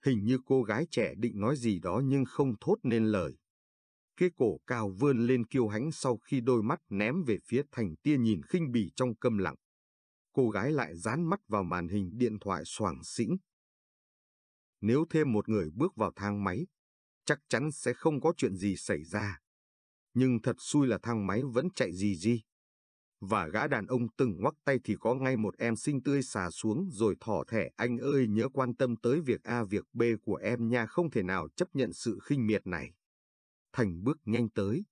hình như cô gái trẻ định nói gì đó nhưng không thốt nên lời. Cái cổ cao vươn lên kiêu hãnh sau khi đôi mắt ném về phía thành tia nhìn khinh bỉ trong câm lặng. Cô gái lại dán mắt vào màn hình điện thoại soảng xĩnh. Nếu thêm một người bước vào thang máy, chắc chắn sẽ không có chuyện gì xảy ra. Nhưng thật xui là thang máy vẫn chạy gì gì. Và gã đàn ông từng ngoắc tay thì có ngay một em xinh tươi xà xuống rồi thỏ thẻ anh ơi nhớ quan tâm tới việc A việc B của em nha không thể nào chấp nhận sự khinh miệt này. Thành bước nhanh tới.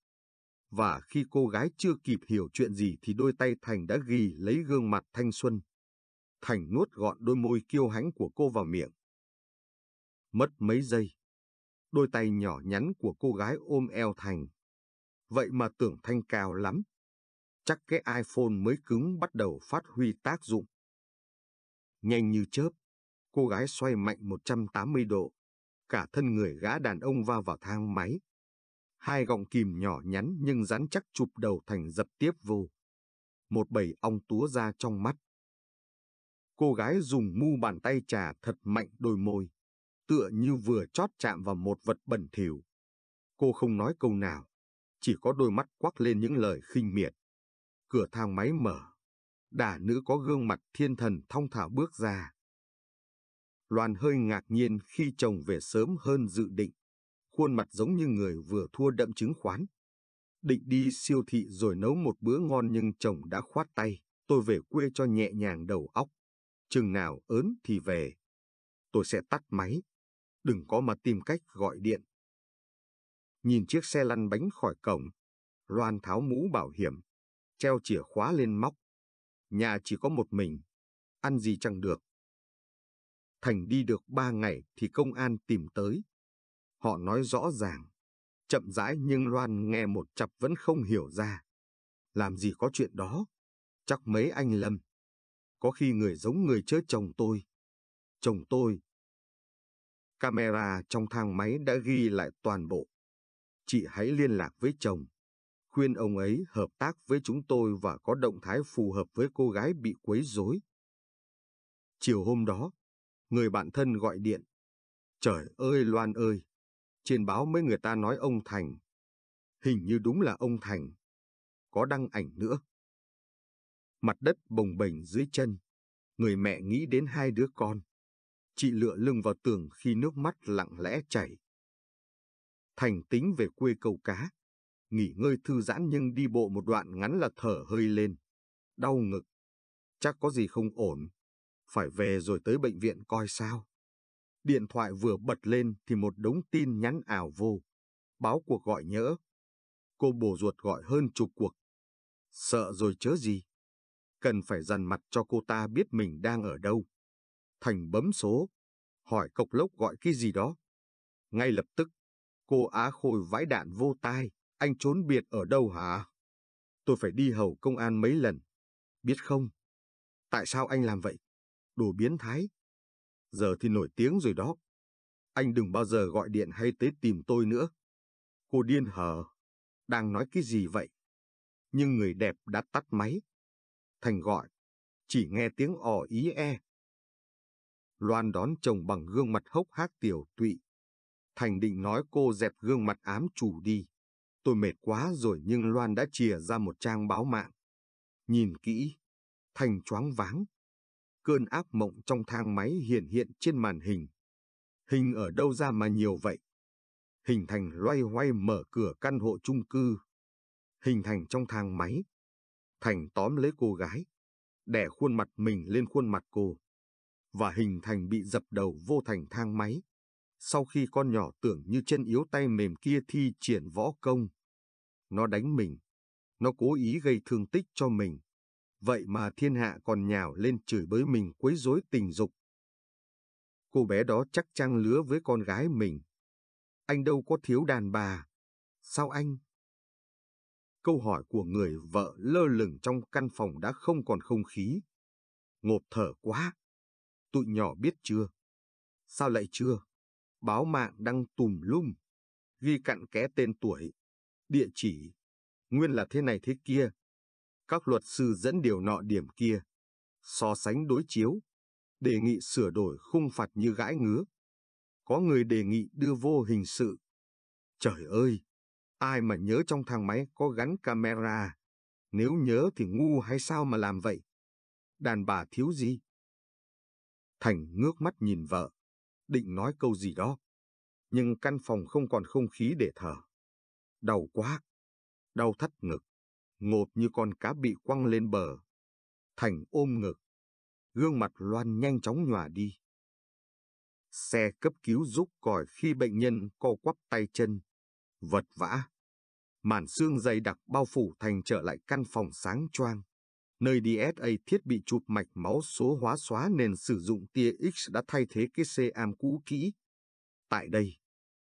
Và khi cô gái chưa kịp hiểu chuyện gì thì đôi tay Thành đã ghi lấy gương mặt thanh xuân. Thành nuốt gọn đôi môi kiêu hãnh của cô vào miệng. Mất mấy giây, đôi tay nhỏ nhắn của cô gái ôm eo Thành. Vậy mà tưởng Thanh cao lắm. Chắc cái iPhone mới cứng bắt đầu phát huy tác dụng. Nhanh như chớp, cô gái xoay mạnh 180 độ. Cả thân người gã đàn ông va vào thang máy. Hai gọng kìm nhỏ nhắn nhưng rắn chắc chụp đầu Thành dập tiếp vô. Một bầy ong túa ra trong mắt. Cô gái dùng mu bàn tay trà thật mạnh đôi môi, tựa như vừa chót chạm vào một vật bẩn thỉu. Cô không nói câu nào, chỉ có đôi mắt quắc lên những lời khinh miệt. Cửa thang máy mở, đà nữ có gương mặt thiên thần thong thả bước ra. Loan hơi ngạc nhiên khi chồng về sớm hơn dự định khuôn mặt giống như người vừa thua đậm chứng khoán. Định đi siêu thị rồi nấu một bữa ngon nhưng chồng đã khoát tay, tôi về quê cho nhẹ nhàng đầu óc. Chừng nào ớn thì về. Tôi sẽ tắt máy. Đừng có mà tìm cách gọi điện. Nhìn chiếc xe lăn bánh khỏi cổng, Loan tháo mũ bảo hiểm, treo chìa khóa lên móc. Nhà chỉ có một mình, ăn gì chẳng được. Thành đi được ba ngày thì công an tìm tới, Họ nói rõ ràng. Chậm rãi nhưng Loan nghe một chập vẫn không hiểu ra. Làm gì có chuyện đó? Chắc mấy anh Lâm Có khi người giống người chớ chồng tôi. Chồng tôi. Camera trong thang máy đã ghi lại toàn bộ. Chị hãy liên lạc với chồng. Khuyên ông ấy hợp tác với chúng tôi và có động thái phù hợp với cô gái bị quấy rối. Chiều hôm đó, người bạn thân gọi điện. Trời ơi Loan ơi, trên báo mấy người ta nói ông Thành. Hình như đúng là ông Thành. Có đăng ảnh nữa. Mặt đất bồng bềnh dưới chân. Người mẹ nghĩ đến hai đứa con. Chị lựa lưng vào tường khi nước mắt lặng lẽ chảy. Thành tính về quê câu cá. Nghỉ ngơi thư giãn nhưng đi bộ một đoạn ngắn là thở hơi lên. Đau ngực. Chắc có gì không ổn. Phải về rồi tới bệnh viện coi sao. Điện thoại vừa bật lên thì một đống tin nhắn ảo vô. Báo cuộc gọi nhỡ. Cô bổ ruột gọi hơn chục cuộc. Sợ rồi chớ gì. Cần phải dằn mặt cho cô ta biết mình đang ở đâu. Thành bấm số. Hỏi cộc lốc gọi cái gì đó. Ngay lập tức, cô Á Khôi vãi đạn vô tai. Anh trốn biệt ở đâu hả? Tôi phải đi hầu công an mấy lần. Biết không? Tại sao anh làm vậy? Đồ biến thái, giờ thì nổi tiếng rồi đó. Anh đừng bao giờ gọi điện hay tới tìm tôi nữa. Cô điên hờ, đang nói cái gì vậy? Nhưng người đẹp đã tắt máy. Thành gọi, chỉ nghe tiếng ỏ ý e. Loan đón chồng bằng gương mặt hốc hác tiểu tụy. Thành định nói cô dẹp gương mặt ám chủ đi. Tôi mệt quá rồi nhưng Loan đã chìa ra một trang báo mạng. Nhìn kỹ, Thành choáng váng cơn ác mộng trong thang máy hiện hiện trên màn hình. Hình ở đâu ra mà nhiều vậy? Hình thành loay hoay mở cửa căn hộ chung cư. Hình thành trong thang máy. Thành tóm lấy cô gái, đè khuôn mặt mình lên khuôn mặt cô. Và hình thành bị dập đầu vô thành thang máy. Sau khi con nhỏ tưởng như chân yếu tay mềm kia thi triển võ công. Nó đánh mình. Nó cố ý gây thương tích cho mình vậy mà thiên hạ còn nhào lên chửi bới mình quấy rối tình dục. Cô bé đó chắc trang lứa với con gái mình. Anh đâu có thiếu đàn bà. Sao anh? Câu hỏi của người vợ lơ lửng trong căn phòng đã không còn không khí. Ngộp thở quá. Tụi nhỏ biết chưa? Sao lại chưa? Báo mạng đăng tùm lum. Ghi cặn kẽ tên tuổi. Địa chỉ. Nguyên là thế này thế kia các luật sư dẫn điều nọ điểm kia, so sánh đối chiếu, đề nghị sửa đổi khung phạt như gãi ngứa. Có người đề nghị đưa vô hình sự. Trời ơi, ai mà nhớ trong thang máy có gắn camera, nếu nhớ thì ngu hay sao mà làm vậy? Đàn bà thiếu gì? Thành ngước mắt nhìn vợ, định nói câu gì đó, nhưng căn phòng không còn không khí để thở. Đau quá, đau thắt ngực, ngột như con cá bị quăng lên bờ. Thành ôm ngực, gương mặt Loan nhanh chóng nhòa đi. Xe cấp cứu giúp còi khi bệnh nhân co quắp tay chân, vật vã. Màn xương dày đặc bao phủ Thành trở lại căn phòng sáng choang. Nơi DSA thiết bị chụp mạch máu số hóa xóa nền sử dụng tia X đã thay thế cái xe am cũ kỹ. Tại đây,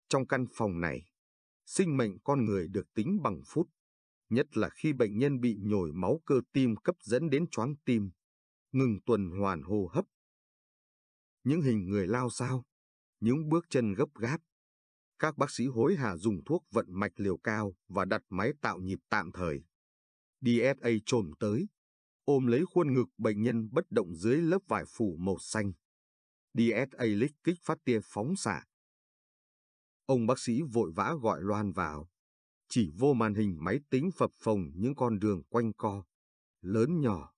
trong căn phòng này, sinh mệnh con người được tính bằng phút nhất là khi bệnh nhân bị nhồi máu cơ tim cấp dẫn đến choáng tim, ngừng tuần hoàn hô hấp. Những hình người lao sao, những bước chân gấp gáp. Các bác sĩ hối hả dùng thuốc vận mạch liều cao và đặt máy tạo nhịp tạm thời. DSA trồm tới, ôm lấy khuôn ngực bệnh nhân bất động dưới lớp vải phủ màu xanh. DSA lích kích phát tia phóng xạ. Ông bác sĩ vội vã gọi Loan vào chỉ vô màn hình máy tính phập phồng những con đường quanh co, lớn nhỏ.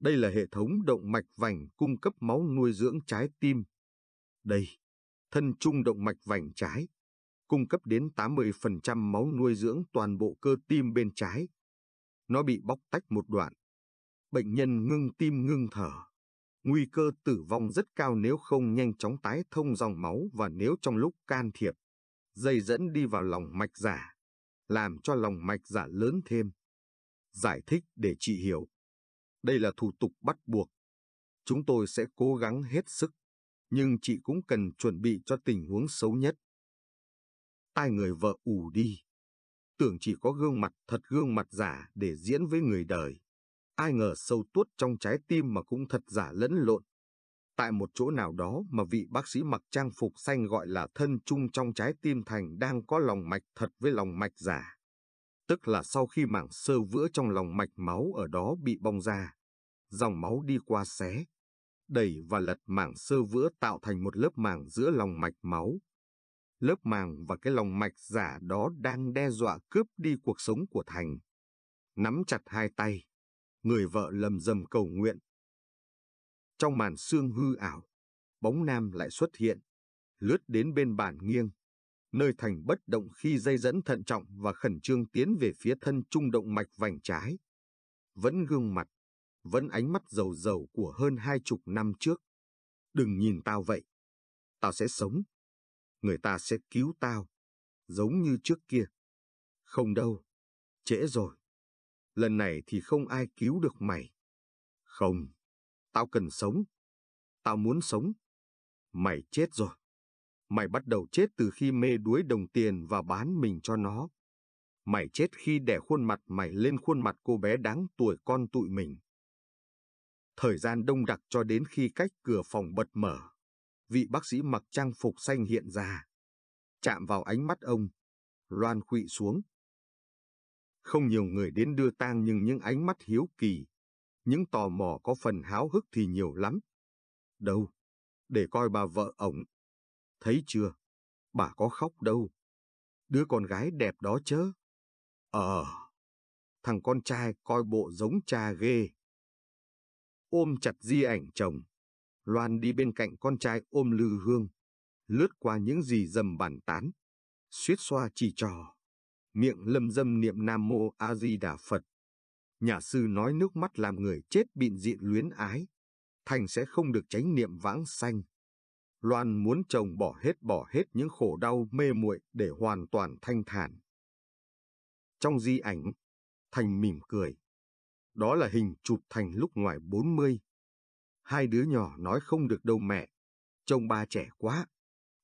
Đây là hệ thống động mạch vành cung cấp máu nuôi dưỡng trái tim. Đây, thân trung động mạch vành trái, cung cấp đến 80% máu nuôi dưỡng toàn bộ cơ tim bên trái. Nó bị bóc tách một đoạn. Bệnh nhân ngưng tim ngưng thở. Nguy cơ tử vong rất cao nếu không nhanh chóng tái thông dòng máu và nếu trong lúc can thiệp, dây dẫn đi vào lòng mạch giả làm cho lòng mạch giả lớn thêm. Giải thích để chị hiểu. Đây là thủ tục bắt buộc. Chúng tôi sẽ cố gắng hết sức, nhưng chị cũng cần chuẩn bị cho tình huống xấu nhất. Tai người vợ ù đi. Tưởng chỉ có gương mặt thật gương mặt giả để diễn với người đời. Ai ngờ sâu tuốt trong trái tim mà cũng thật giả lẫn lộn tại một chỗ nào đó mà vị bác sĩ mặc trang phục xanh gọi là thân chung trong trái tim Thành đang có lòng mạch thật với lòng mạch giả. Tức là sau khi mảng sơ vữa trong lòng mạch máu ở đó bị bong ra, dòng máu đi qua xé, đẩy và lật mảng sơ vữa tạo thành một lớp màng giữa lòng mạch máu. Lớp màng và cái lòng mạch giả đó đang đe dọa cướp đi cuộc sống của Thành. Nắm chặt hai tay, người vợ lầm rầm cầu nguyện trong màn xương hư ảo, bóng nam lại xuất hiện, lướt đến bên bàn nghiêng, nơi thành bất động khi dây dẫn thận trọng và khẩn trương tiến về phía thân trung động mạch vành trái. Vẫn gương mặt, vẫn ánh mắt dầu dầu của hơn hai chục năm trước. Đừng nhìn tao vậy, tao sẽ sống, người ta sẽ cứu tao, giống như trước kia. Không đâu, trễ rồi. Lần này thì không ai cứu được mày. Không. Tao cần sống. Tao muốn sống. Mày chết rồi. Mày bắt đầu chết từ khi mê đuối đồng tiền và bán mình cho nó. Mày chết khi đẻ khuôn mặt mày lên khuôn mặt cô bé đáng tuổi con tụi mình. Thời gian đông đặc cho đến khi cách cửa phòng bật mở. Vị bác sĩ mặc trang phục xanh hiện ra. Chạm vào ánh mắt ông. Loan khụy xuống. Không nhiều người đến đưa tang nhưng những ánh mắt hiếu kỳ, những tò mò có phần háo hức thì nhiều lắm. Đâu? Để coi bà vợ ổng. Thấy chưa? Bà có khóc đâu. Đứa con gái đẹp đó chớ. Ờ, thằng con trai coi bộ giống cha ghê. Ôm chặt di ảnh chồng, Loan đi bên cạnh con trai ôm lư hương, lướt qua những gì dầm bàn tán, suýt xoa chỉ trò. Miệng lâm dâm niệm Nam Mô A Di Đà Phật nhà sư nói nước mắt làm người chết bịn diện luyến ái, thành sẽ không được tránh niệm vãng sanh. Loan muốn chồng bỏ hết bỏ hết những khổ đau mê muội để hoàn toàn thanh thản. Trong di ảnh, Thành mỉm cười. Đó là hình chụp Thành lúc ngoài 40. Hai đứa nhỏ nói không được đâu mẹ, trông ba trẻ quá.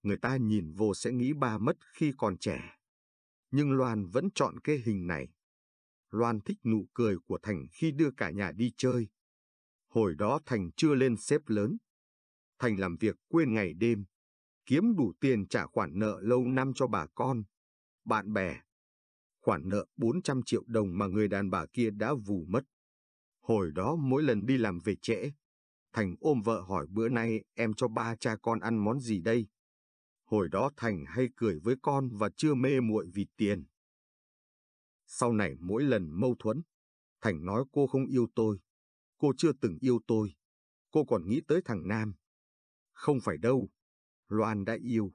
Người ta nhìn vô sẽ nghĩ ba mất khi còn trẻ. Nhưng Loan vẫn chọn cái hình này Loan thích nụ cười của Thành khi đưa cả nhà đi chơi. Hồi đó Thành chưa lên xếp lớn. Thành làm việc quên ngày đêm, kiếm đủ tiền trả khoản nợ lâu năm cho bà con, bạn bè. Khoản nợ 400 triệu đồng mà người đàn bà kia đã vù mất. Hồi đó mỗi lần đi làm về trễ, Thành ôm vợ hỏi bữa nay em cho ba cha con ăn món gì đây? Hồi đó Thành hay cười với con và chưa mê muội vì tiền. Sau này mỗi lần mâu thuẫn, Thành nói cô không yêu tôi, cô chưa từng yêu tôi, cô còn nghĩ tới thằng Nam. Không phải đâu, Loan đã yêu.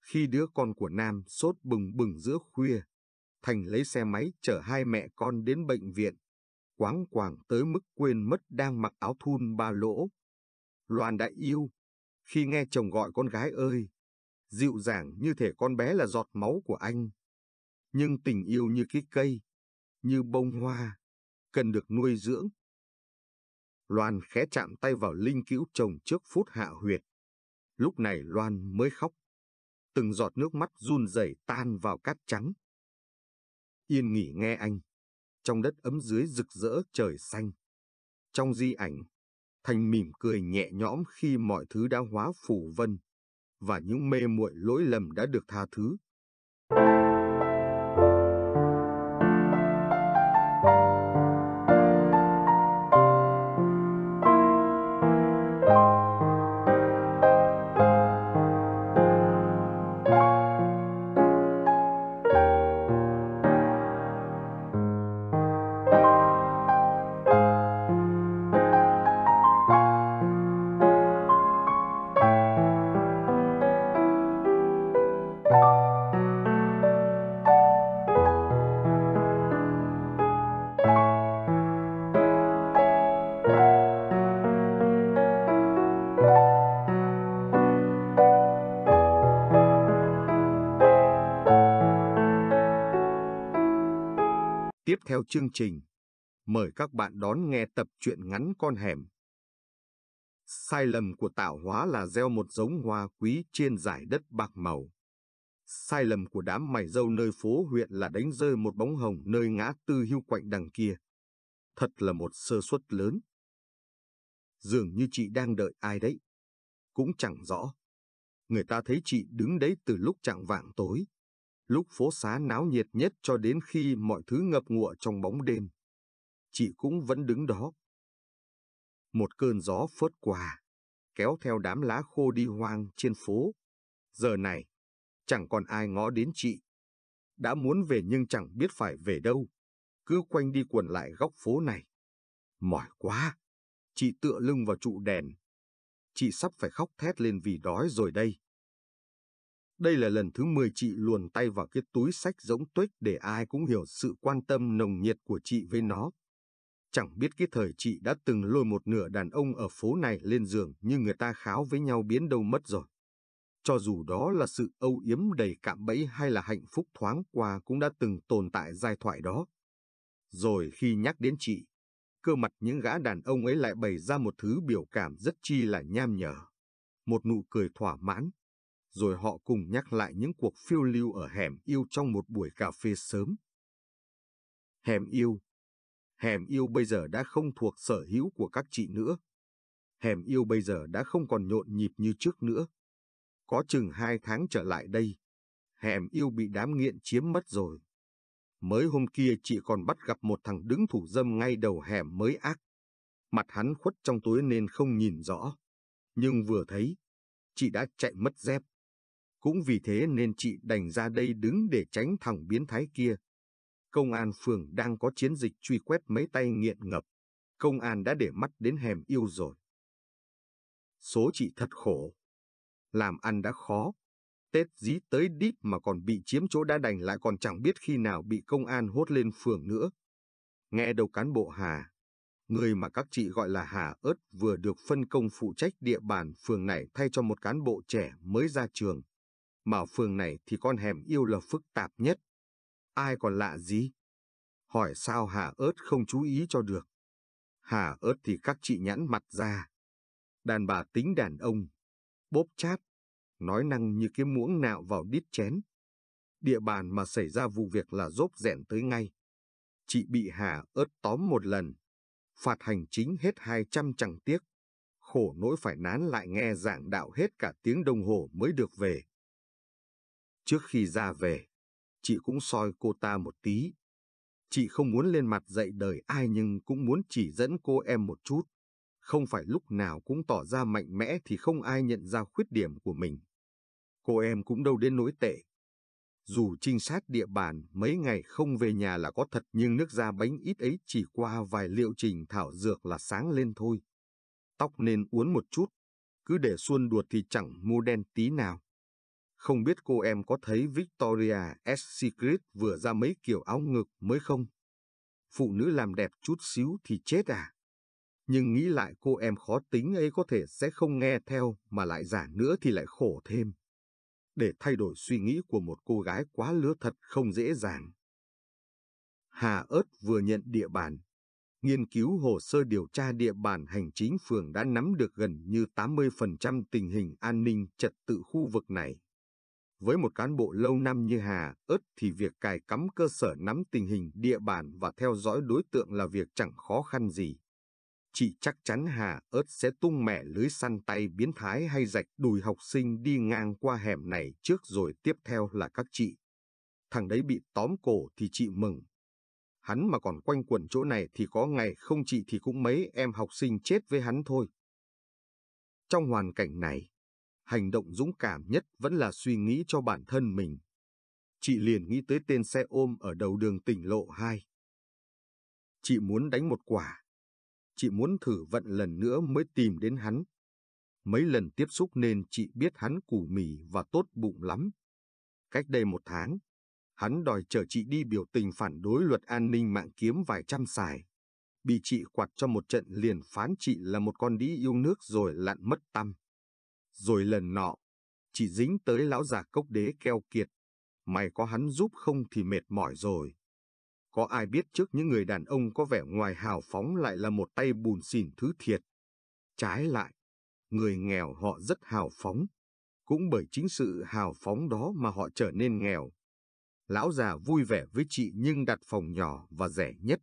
Khi đứa con của Nam sốt bừng bừng giữa khuya, Thành lấy xe máy chở hai mẹ con đến bệnh viện, quáng quàng tới mức quên mất đang mặc áo thun ba lỗ. Loan đã yêu, khi nghe chồng gọi con gái ơi, dịu dàng như thể con bé là giọt máu của anh. Nhưng tình yêu như cái cây, như bông hoa, cần được nuôi dưỡng. Loan khẽ chạm tay vào linh cữu chồng trước phút hạ huyệt. Lúc này Loan mới khóc. Từng giọt nước mắt run rẩy tan vào cát trắng. Yên nghỉ nghe anh. Trong đất ấm dưới rực rỡ trời xanh. Trong di ảnh, Thành mỉm cười nhẹ nhõm khi mọi thứ đã hóa phù vân và những mê muội lỗi lầm đã được tha thứ. tiếp theo chương trình. Mời các bạn đón nghe tập truyện ngắn con hẻm. Sai lầm của tạo hóa là gieo một giống hoa quý trên giải đất bạc màu. Sai lầm của đám mày dâu nơi phố huyện là đánh rơi một bóng hồng nơi ngã tư hưu quạnh đằng kia. Thật là một sơ suất lớn. Dường như chị đang đợi ai đấy. Cũng chẳng rõ. Người ta thấy chị đứng đấy từ lúc chạng vạng tối lúc phố xá náo nhiệt nhất cho đến khi mọi thứ ngập ngụa trong bóng đêm. Chị cũng vẫn đứng đó. Một cơn gió phớt qua, kéo theo đám lá khô đi hoang trên phố. Giờ này, chẳng còn ai ngó đến chị. Đã muốn về nhưng chẳng biết phải về đâu. Cứ quanh đi quần lại góc phố này. Mỏi quá! Chị tựa lưng vào trụ đèn. Chị sắp phải khóc thét lên vì đói rồi đây. Đây là lần thứ 10 chị luồn tay vào cái túi sách giống tuếch để ai cũng hiểu sự quan tâm nồng nhiệt của chị với nó. Chẳng biết cái thời chị đã từng lôi một nửa đàn ông ở phố này lên giường nhưng người ta kháo với nhau biến đâu mất rồi. Cho dù đó là sự âu yếm đầy cạm bẫy hay là hạnh phúc thoáng qua cũng đã từng tồn tại giai thoại đó. Rồi khi nhắc đến chị, cơ mặt những gã đàn ông ấy lại bày ra một thứ biểu cảm rất chi là nham nhở. Một nụ cười thỏa mãn, rồi họ cùng nhắc lại những cuộc phiêu lưu ở hẻm yêu trong một buổi cà phê sớm. Hẻm yêu Hẻm yêu bây giờ đã không thuộc sở hữu của các chị nữa. Hẻm yêu bây giờ đã không còn nhộn nhịp như trước nữa. Có chừng hai tháng trở lại đây, hẻm yêu bị đám nghiện chiếm mất rồi. Mới hôm kia chị còn bắt gặp một thằng đứng thủ dâm ngay đầu hẻm mới ác. Mặt hắn khuất trong tối nên không nhìn rõ. Nhưng vừa thấy, chị đã chạy mất dép. Cũng vì thế nên chị đành ra đây đứng để tránh thằng biến thái kia. Công an phường đang có chiến dịch truy quét mấy tay nghiện ngập. Công an đã để mắt đến hẻm yêu rồi. Số chị thật khổ. Làm ăn đã khó. Tết dí tới đít mà còn bị chiếm chỗ đã đành lại còn chẳng biết khi nào bị công an hốt lên phường nữa. Nghe đầu cán bộ Hà, người mà các chị gọi là Hà ớt vừa được phân công phụ trách địa bàn phường này thay cho một cán bộ trẻ mới ra trường mà ở phường này thì con hẻm yêu là phức tạp nhất. Ai còn lạ gì? Hỏi sao Hà ớt không chú ý cho được. Hà ớt thì các chị nhãn mặt ra. Đàn bà tính đàn ông, bốp chát, nói năng như cái muỗng nạo vào đít chén. Địa bàn mà xảy ra vụ việc là rốp rẻn tới ngay. Chị bị Hà ớt tóm một lần, phạt hành chính hết hai trăm chẳng tiếc khổ nỗi phải nán lại nghe giảng đạo hết cả tiếng đồng hồ mới được về. Trước khi ra về, chị cũng soi cô ta một tí. Chị không muốn lên mặt dạy đời ai nhưng cũng muốn chỉ dẫn cô em một chút. Không phải lúc nào cũng tỏ ra mạnh mẽ thì không ai nhận ra khuyết điểm của mình. Cô em cũng đâu đến nỗi tệ. Dù trinh sát địa bàn mấy ngày không về nhà là có thật nhưng nước da bánh ít ấy chỉ qua vài liệu trình thảo dược là sáng lên thôi. Tóc nên uốn một chút, cứ để xuôn đuột thì chẳng mua đen tí nào. Không biết cô em có thấy Victoria Secret vừa ra mấy kiểu áo ngực mới không? Phụ nữ làm đẹp chút xíu thì chết à? Nhưng nghĩ lại cô em khó tính ấy có thể sẽ không nghe theo mà lại giả nữa thì lại khổ thêm. Để thay đổi suy nghĩ của một cô gái quá lứa thật không dễ dàng. Hà ớt vừa nhận địa bàn. Nghiên cứu hồ sơ điều tra địa bàn hành chính phường đã nắm được gần như 80% tình hình an ninh trật tự khu vực này. Với một cán bộ lâu năm như Hà ớt thì việc cài cắm cơ sở nắm tình hình địa bàn và theo dõi đối tượng là việc chẳng khó khăn gì. Chị chắc chắn Hà ớt sẽ tung mẻ lưới săn tay biến thái hay rạch đùi học sinh đi ngang qua hẻm này trước rồi tiếp theo là các chị. Thằng đấy bị tóm cổ thì chị mừng. Hắn mà còn quanh quẩn chỗ này thì có ngày không chị thì cũng mấy em học sinh chết với hắn thôi. Trong hoàn cảnh này, hành động dũng cảm nhất vẫn là suy nghĩ cho bản thân mình. Chị liền nghĩ tới tên xe ôm ở đầu đường tỉnh lộ 2. Chị muốn đánh một quả. Chị muốn thử vận lần nữa mới tìm đến hắn. Mấy lần tiếp xúc nên chị biết hắn củ mì và tốt bụng lắm. Cách đây một tháng, hắn đòi chở chị đi biểu tình phản đối luật an ninh mạng kiếm vài trăm xài. Bị chị quạt cho một trận liền phán chị là một con đĩ yêu nước rồi lặn mất tâm. Rồi lần nọ, chỉ dính tới lão già cốc đế keo kiệt. Mày có hắn giúp không thì mệt mỏi rồi. Có ai biết trước những người đàn ông có vẻ ngoài hào phóng lại là một tay bùn xỉn thứ thiệt. Trái lại, người nghèo họ rất hào phóng. Cũng bởi chính sự hào phóng đó mà họ trở nên nghèo. Lão già vui vẻ với chị nhưng đặt phòng nhỏ và rẻ nhất.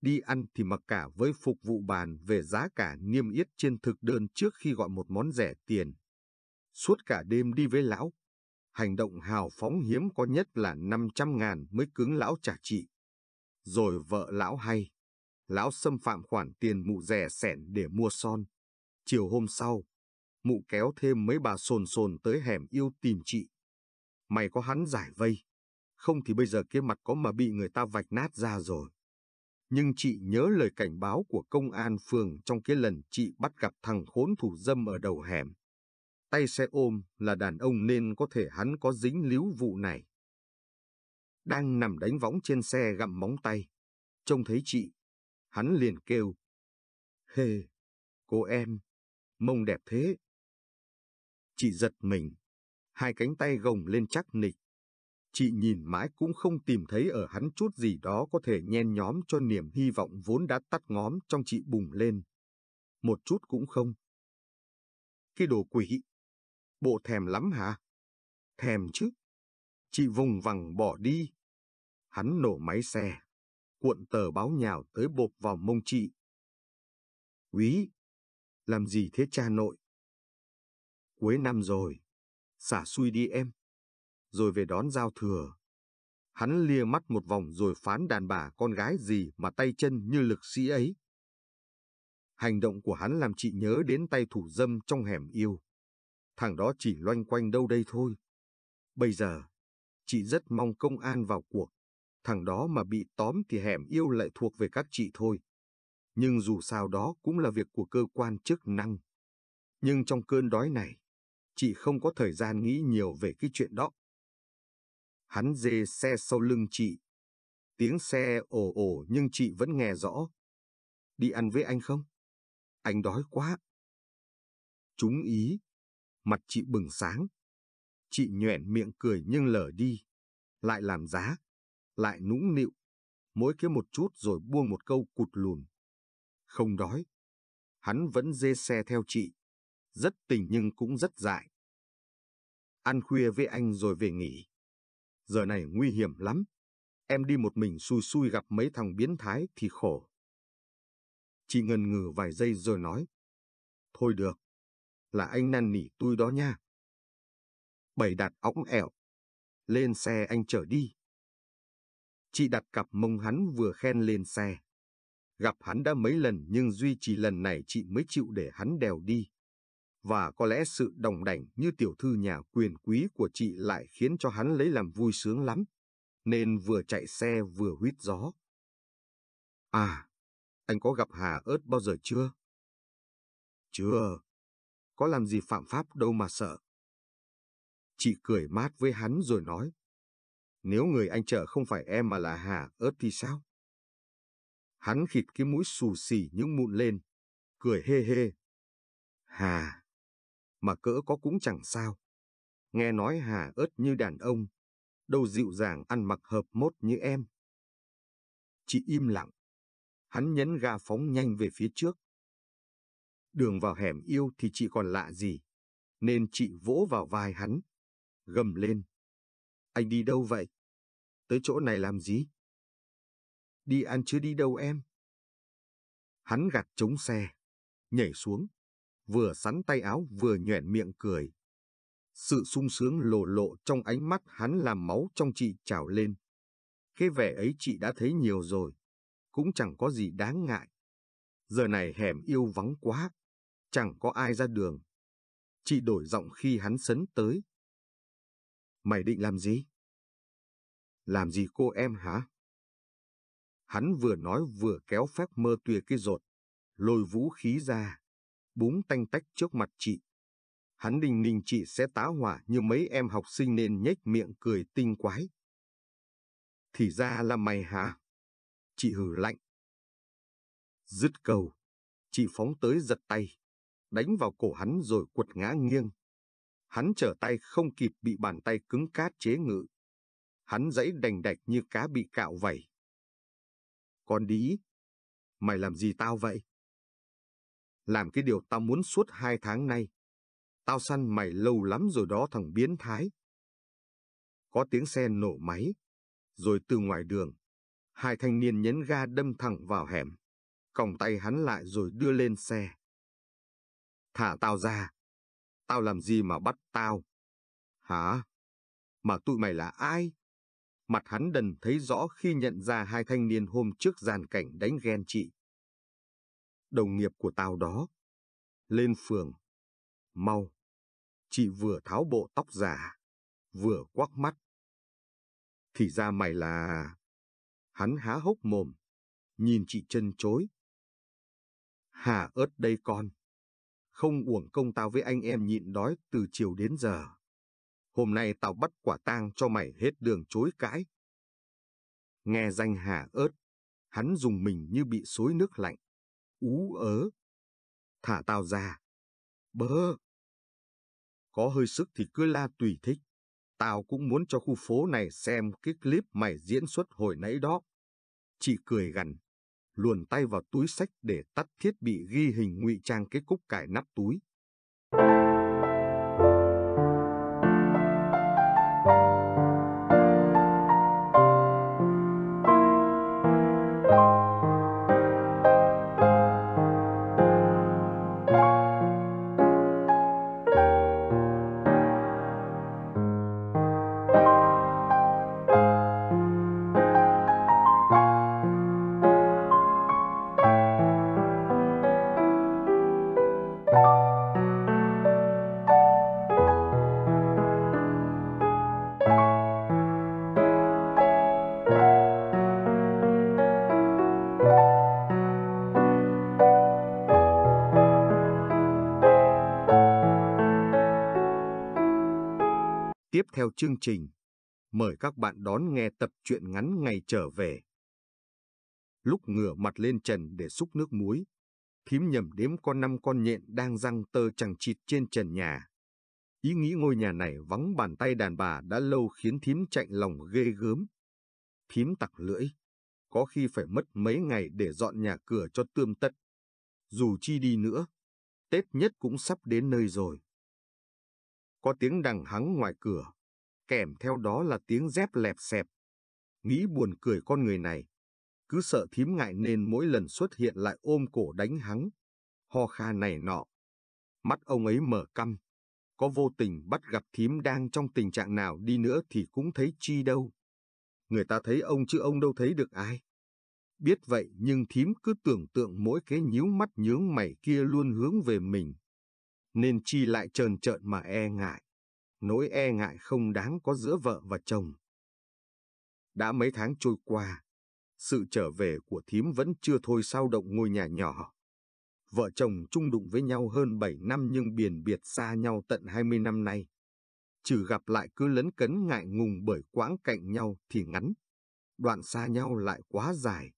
Đi ăn thì mặc cả với phục vụ bàn về giá cả niêm yết trên thực đơn trước khi gọi một món rẻ tiền suốt cả đêm đi với lão. Hành động hào phóng hiếm có nhất là 500 ngàn mới cứng lão trả trị. Rồi vợ lão hay, lão xâm phạm khoản tiền mụ rẻ sẻn để mua son. Chiều hôm sau, mụ kéo thêm mấy bà sồn sồn tới hẻm yêu tìm chị. Mày có hắn giải vây, không thì bây giờ kia mặt có mà bị người ta vạch nát ra rồi. Nhưng chị nhớ lời cảnh báo của công an phường trong cái lần chị bắt gặp thằng khốn thủ dâm ở đầu hẻm tay xe ôm là đàn ông nên có thể hắn có dính líu vụ này. Đang nằm đánh võng trên xe gặm móng tay, trông thấy chị, hắn liền kêu. Hề, cô em, mông đẹp thế. Chị giật mình, hai cánh tay gồng lên chắc nịch. Chị nhìn mãi cũng không tìm thấy ở hắn chút gì đó có thể nhen nhóm cho niềm hy vọng vốn đã tắt ngóm trong chị bùng lên. Một chút cũng không. Cái đồ quỷ, Bộ thèm lắm hả? Thèm chứ. Chị vùng vằng bỏ đi. Hắn nổ máy xe, cuộn tờ báo nhào tới bộp vào mông chị. Quý, làm gì thế cha nội? Cuối năm rồi, xả xui đi em. Rồi về đón giao thừa. Hắn lia mắt một vòng rồi phán đàn bà con gái gì mà tay chân như lực sĩ ấy. Hành động của hắn làm chị nhớ đến tay thủ dâm trong hẻm yêu thằng đó chỉ loanh quanh đâu đây thôi. Bây giờ, chị rất mong công an vào cuộc, thằng đó mà bị tóm thì hẻm yêu lại thuộc về các chị thôi. Nhưng dù sao đó cũng là việc của cơ quan chức năng. Nhưng trong cơn đói này, chị không có thời gian nghĩ nhiều về cái chuyện đó. Hắn dê xe sau lưng chị. Tiếng xe ồ ồ nhưng chị vẫn nghe rõ. Đi ăn với anh không? Anh đói quá. Chúng ý, mặt chị bừng sáng. Chị nhoẻn miệng cười nhưng lở đi, lại làm giá, lại nũng nịu, mỗi kiếm một chút rồi buông một câu cụt lùn. Không đói, hắn vẫn dê xe theo chị, rất tình nhưng cũng rất dại. Ăn khuya với anh rồi về nghỉ. Giờ này nguy hiểm lắm, em đi một mình xui xui gặp mấy thằng biến thái thì khổ. Chị ngần ngừ vài giây rồi nói, thôi được, là anh năn nỉ tôi đó nha. Bảy đặt ống ẹo. Lên xe anh chở đi. Chị đặt cặp mông hắn vừa khen lên xe. Gặp hắn đã mấy lần nhưng duy chỉ lần này chị mới chịu để hắn đèo đi. Và có lẽ sự đồng đảnh như tiểu thư nhà quyền quý của chị lại khiến cho hắn lấy làm vui sướng lắm. Nên vừa chạy xe vừa huýt gió. À, anh có gặp Hà ớt bao giờ chưa? Chưa, có làm gì phạm pháp đâu mà sợ. Chị cười mát với hắn rồi nói, nếu người anh chở không phải em mà là Hà ớt thì sao? Hắn khịt cái mũi xù xì những mụn lên, cười hê hê. Hà, mà cỡ có cũng chẳng sao. Nghe nói Hà ớt như đàn ông, đâu dịu dàng ăn mặc hợp mốt như em. Chị im lặng, hắn nhấn ga phóng nhanh về phía trước đường vào hẻm yêu thì chị còn lạ gì. Nên chị vỗ vào vai hắn, gầm lên. Anh đi đâu vậy? Tới chỗ này làm gì? Đi ăn chứ đi đâu em? Hắn gạt chống xe, nhảy xuống, vừa sắn tay áo vừa nhoẻn miệng cười. Sự sung sướng lộ lộ trong ánh mắt hắn làm máu trong chị trào lên. Cái vẻ ấy chị đã thấy nhiều rồi, cũng chẳng có gì đáng ngại. Giờ này hẻm yêu vắng quá, Chẳng có ai ra đường. Chị đổi giọng khi hắn sấn tới. Mày định làm gì? Làm gì cô em hả? Hắn vừa nói vừa kéo phép mơ tuya cái rột, lôi vũ khí ra, búng tanh tách trước mặt chị. Hắn đình ninh chị sẽ tá hỏa như mấy em học sinh nên nhếch miệng cười tinh quái. Thì ra là mày hả? Chị hừ lạnh. Dứt cầu, chị phóng tới giật tay đánh vào cổ hắn rồi quật ngã nghiêng. Hắn trở tay không kịp bị bàn tay cứng cát chế ngự. Hắn dãy đành đạch như cá bị cạo vẩy. Con đĩ, mày làm gì tao vậy? Làm cái điều tao muốn suốt hai tháng nay. Tao săn mày lâu lắm rồi đó thằng biến thái. Có tiếng xe nổ máy, rồi từ ngoài đường, hai thanh niên nhấn ga đâm thẳng vào hẻm, còng tay hắn lại rồi đưa lên xe. Thả tao ra. Tao làm gì mà bắt tao? Hả? Mà tụi mày là ai? Mặt hắn đần thấy rõ khi nhận ra hai thanh niên hôm trước giàn cảnh đánh ghen chị. Đồng nghiệp của tao đó. Lên phường. Mau. Chị vừa tháo bộ tóc giả, vừa quắc mắt. Thì ra mày là... Hắn há hốc mồm, nhìn chị chân chối. Hà ớt đây con không uổng công tao với anh em nhịn đói từ chiều đến giờ. Hôm nay tao bắt quả tang cho mày hết đường chối cãi. Nghe danh Hà ớt, hắn dùng mình như bị xối nước lạnh. Ú ớ. Thả tao ra. Bơ. Có hơi sức thì cứ la tùy thích. Tao cũng muốn cho khu phố này xem cái clip mày diễn xuất hồi nãy đó. Chị cười gằn luồn tay vào túi sách để tắt thiết bị ghi hình ngụy trang cái cúc cải nắp túi. theo chương trình. Mời các bạn đón nghe tập truyện ngắn ngày trở về. Lúc ngửa mặt lên trần để xúc nước muối, thím nhầm đếm con năm con nhện đang răng tơ chẳng chịt trên trần nhà. Ý nghĩ ngôi nhà này vắng bàn tay đàn bà đã lâu khiến thím chạy lòng ghê gớm. Thím tặc lưỡi, có khi phải mất mấy ngày để dọn nhà cửa cho tươm tất. Dù chi đi nữa, Tết nhất cũng sắp đến nơi rồi. Có tiếng đằng hắng ngoài cửa, kèm theo đó là tiếng dép lẹp xẹp. Nghĩ buồn cười con người này, cứ sợ thím ngại nên mỗi lần xuất hiện lại ôm cổ đánh hắng, ho kha này nọ. Mắt ông ấy mở căm, có vô tình bắt gặp thím đang trong tình trạng nào đi nữa thì cũng thấy chi đâu. Người ta thấy ông chứ ông đâu thấy được ai. Biết vậy nhưng thím cứ tưởng tượng mỗi cái nhíu mắt nhướng mày kia luôn hướng về mình. Nên chi lại trờn trợn mà e ngại nỗi e ngại không đáng có giữa vợ và chồng. Đã mấy tháng trôi qua, sự trở về của thím vẫn chưa thôi sao động ngôi nhà nhỏ. Vợ chồng chung đụng với nhau hơn 7 năm nhưng biển biệt xa nhau tận 20 năm nay. Trừ gặp lại cứ lấn cấn ngại ngùng bởi quãng cạnh nhau thì ngắn, đoạn xa nhau lại quá dài.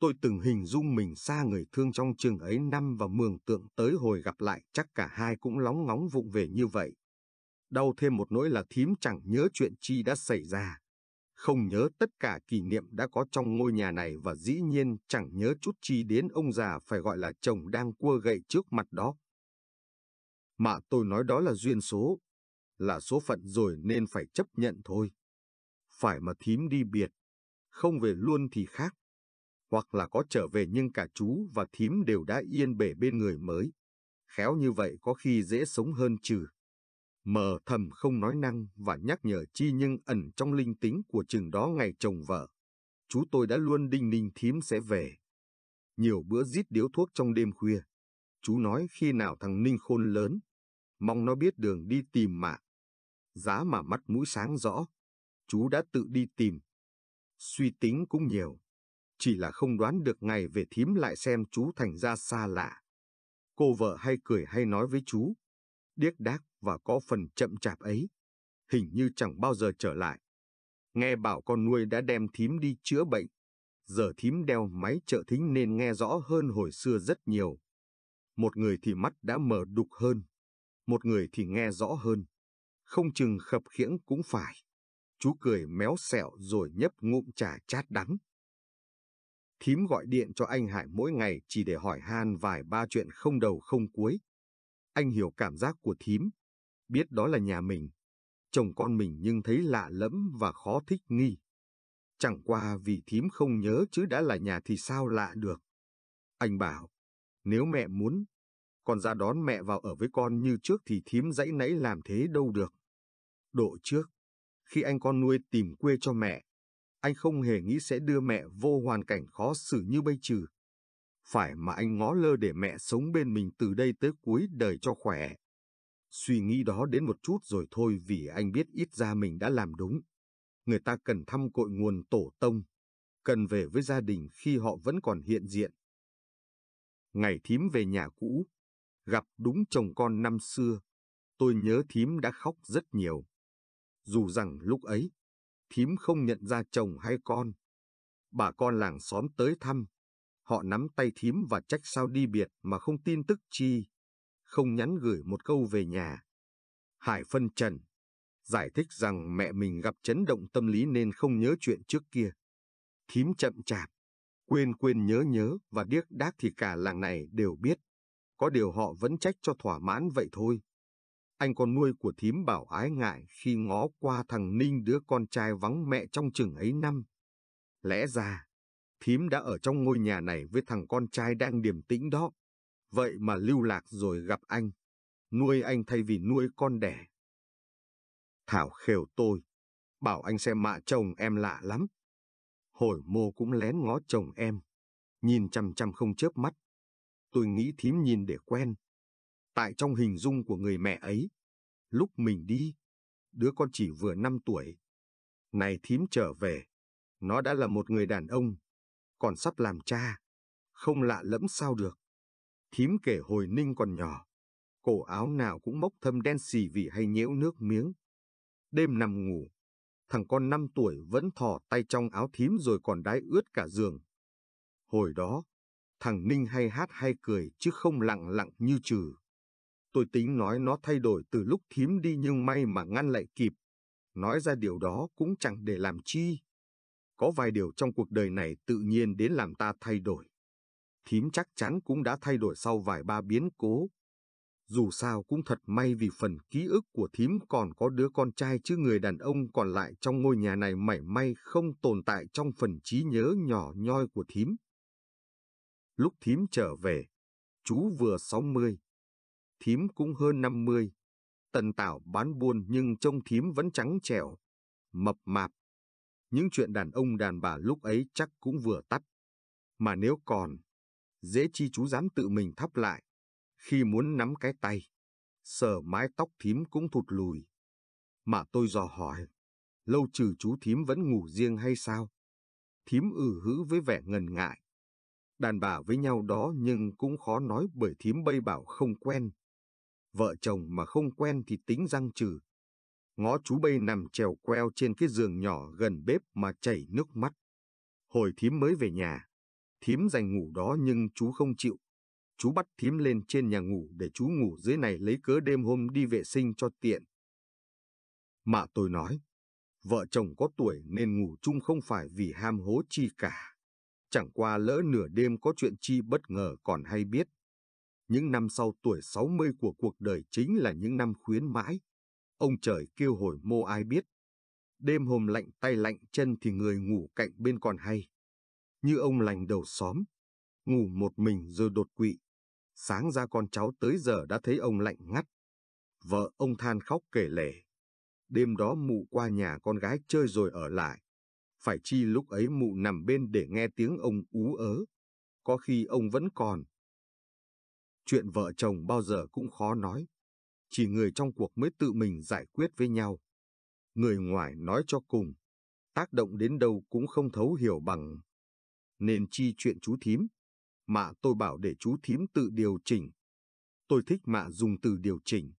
Tôi từng hình dung mình xa người thương trong trường ấy năm và mường tượng tới hồi gặp lại chắc cả hai cũng lóng ngóng vụng về như vậy. Đau thêm một nỗi là thím chẳng nhớ chuyện chi đã xảy ra. Không nhớ tất cả kỷ niệm đã có trong ngôi nhà này và dĩ nhiên chẳng nhớ chút chi đến ông già phải gọi là chồng đang cua gậy trước mặt đó. Mà tôi nói đó là duyên số, là số phận rồi nên phải chấp nhận thôi. Phải mà thím đi biệt, không về luôn thì khác. Hoặc là có trở về nhưng cả chú và thím đều đã yên bể bên người mới. Khéo như vậy có khi dễ sống hơn trừ mờ thầm không nói năng và nhắc nhở chi nhưng ẩn trong linh tính của chừng đó ngày chồng vợ. Chú tôi đã luôn đinh ninh thím sẽ về. Nhiều bữa rít điếu thuốc trong đêm khuya. Chú nói khi nào thằng Ninh khôn lớn, mong nó biết đường đi tìm mạ. Giá mà mắt mũi sáng rõ, chú đã tự đi tìm. Suy tính cũng nhiều, chỉ là không đoán được ngày về thím lại xem chú thành ra xa lạ. Cô vợ hay cười hay nói với chú, điếc đác và có phần chậm chạp ấy, hình như chẳng bao giờ trở lại. Nghe bảo con nuôi đã đem thím đi chữa bệnh, giờ thím đeo máy trợ thính nên nghe rõ hơn hồi xưa rất nhiều. Một người thì mắt đã mở đục hơn, một người thì nghe rõ hơn. Không chừng khập khiễng cũng phải. Chú cười méo xẹo rồi nhấp ngụm trà chát đắng. Thím gọi điện cho anh Hải mỗi ngày chỉ để hỏi han vài ba chuyện không đầu không cuối. Anh hiểu cảm giác của thím, biết đó là nhà mình, chồng con mình nhưng thấy lạ lẫm và khó thích nghi. Chẳng qua vì thím không nhớ chứ đã là nhà thì sao lạ được. Anh bảo, nếu mẹ muốn, con ra đón mẹ vào ở với con như trước thì thím dãy nãy làm thế đâu được. Độ trước, khi anh con nuôi tìm quê cho mẹ, anh không hề nghĩ sẽ đưa mẹ vô hoàn cảnh khó xử như bây trừ phải mà anh ngó lơ để mẹ sống bên mình từ đây tới cuối đời cho khỏe. Suy nghĩ đó đến một chút rồi thôi vì anh biết ít ra mình đã làm đúng. Người ta cần thăm cội nguồn tổ tông, cần về với gia đình khi họ vẫn còn hiện diện. Ngày thím về nhà cũ, gặp đúng chồng con năm xưa, tôi nhớ thím đã khóc rất nhiều. Dù rằng lúc ấy, thím không nhận ra chồng hay con. Bà con làng xóm tới thăm, Họ nắm tay thím và trách sao đi biệt mà không tin tức chi, không nhắn gửi một câu về nhà. Hải phân trần, giải thích rằng mẹ mình gặp chấn động tâm lý nên không nhớ chuyện trước kia. Thím chậm chạp, quên quên nhớ nhớ và điếc đác thì cả làng này đều biết. Có điều họ vẫn trách cho thỏa mãn vậy thôi. Anh con nuôi của thím bảo ái ngại khi ngó qua thằng Ninh đứa con trai vắng mẹ trong chừng ấy năm. Lẽ ra, thím đã ở trong ngôi nhà này với thằng con trai đang điềm tĩnh đó. Vậy mà lưu lạc rồi gặp anh, nuôi anh thay vì nuôi con đẻ. Thảo khều tôi, bảo anh xem mạ chồng em lạ lắm. Hồi mô cũng lén ngó chồng em, nhìn chằm chằm không chớp mắt. Tôi nghĩ thím nhìn để quen. Tại trong hình dung của người mẹ ấy, lúc mình đi, đứa con chỉ vừa 5 tuổi. Này thím trở về, nó đã là một người đàn ông, còn sắp làm cha, không lạ lẫm sao được. Thím kể hồi Ninh còn nhỏ, cổ áo nào cũng mốc thâm đen xì vì hay nhễu nước miếng. Đêm nằm ngủ, thằng con năm tuổi vẫn thò tay trong áo thím rồi còn đái ướt cả giường. Hồi đó, thằng Ninh hay hát hay cười chứ không lặng lặng như trừ. Tôi tính nói nó thay đổi từ lúc thím đi nhưng may mà ngăn lại kịp. Nói ra điều đó cũng chẳng để làm chi có vài điều trong cuộc đời này tự nhiên đến làm ta thay đổi. Thím chắc chắn cũng đã thay đổi sau vài ba biến cố. Dù sao cũng thật may vì phần ký ức của thím còn có đứa con trai chứ người đàn ông còn lại trong ngôi nhà này mảy may không tồn tại trong phần trí nhớ nhỏ nhoi của thím. Lúc thím trở về, chú vừa 60, thím cũng hơn 50. Tần Tảo bán buôn nhưng trông thím vẫn trắng trẻo, mập mạp, những chuyện đàn ông đàn bà lúc ấy chắc cũng vừa tắt. Mà nếu còn, dễ chi chú dám tự mình thắp lại, khi muốn nắm cái tay, sờ mái tóc thím cũng thụt lùi. Mà tôi dò hỏi, lâu trừ chú thím vẫn ngủ riêng hay sao? Thím ừ hữ với vẻ ngần ngại. Đàn bà với nhau đó nhưng cũng khó nói bởi thím bây bảo không quen. Vợ chồng mà không quen thì tính răng trừ, ngó chú bây nằm trèo queo trên cái giường nhỏ gần bếp mà chảy nước mắt. Hồi thím mới về nhà, thím dành ngủ đó nhưng chú không chịu. Chú bắt thím lên trên nhà ngủ để chú ngủ dưới này lấy cớ đêm hôm đi vệ sinh cho tiện. Mạ tôi nói, vợ chồng có tuổi nên ngủ chung không phải vì ham hố chi cả. Chẳng qua lỡ nửa đêm có chuyện chi bất ngờ còn hay biết. Những năm sau tuổi 60 của cuộc đời chính là những năm khuyến mãi, Ông trời kêu hồi mô ai biết. Đêm hôm lạnh tay lạnh chân thì người ngủ cạnh bên còn hay. Như ông lành đầu xóm, ngủ một mình rồi đột quỵ. Sáng ra con cháu tới giờ đã thấy ông lạnh ngắt. Vợ ông than khóc kể lể. Đêm đó mụ qua nhà con gái chơi rồi ở lại. Phải chi lúc ấy mụ nằm bên để nghe tiếng ông ú ớ. Có khi ông vẫn còn. Chuyện vợ chồng bao giờ cũng khó nói chỉ người trong cuộc mới tự mình giải quyết với nhau. Người ngoài nói cho cùng, tác động đến đâu cũng không thấu hiểu bằng. Nên chi chuyện chú thím, mà tôi bảo để chú thím tự điều chỉnh. Tôi thích mạ dùng từ điều chỉnh,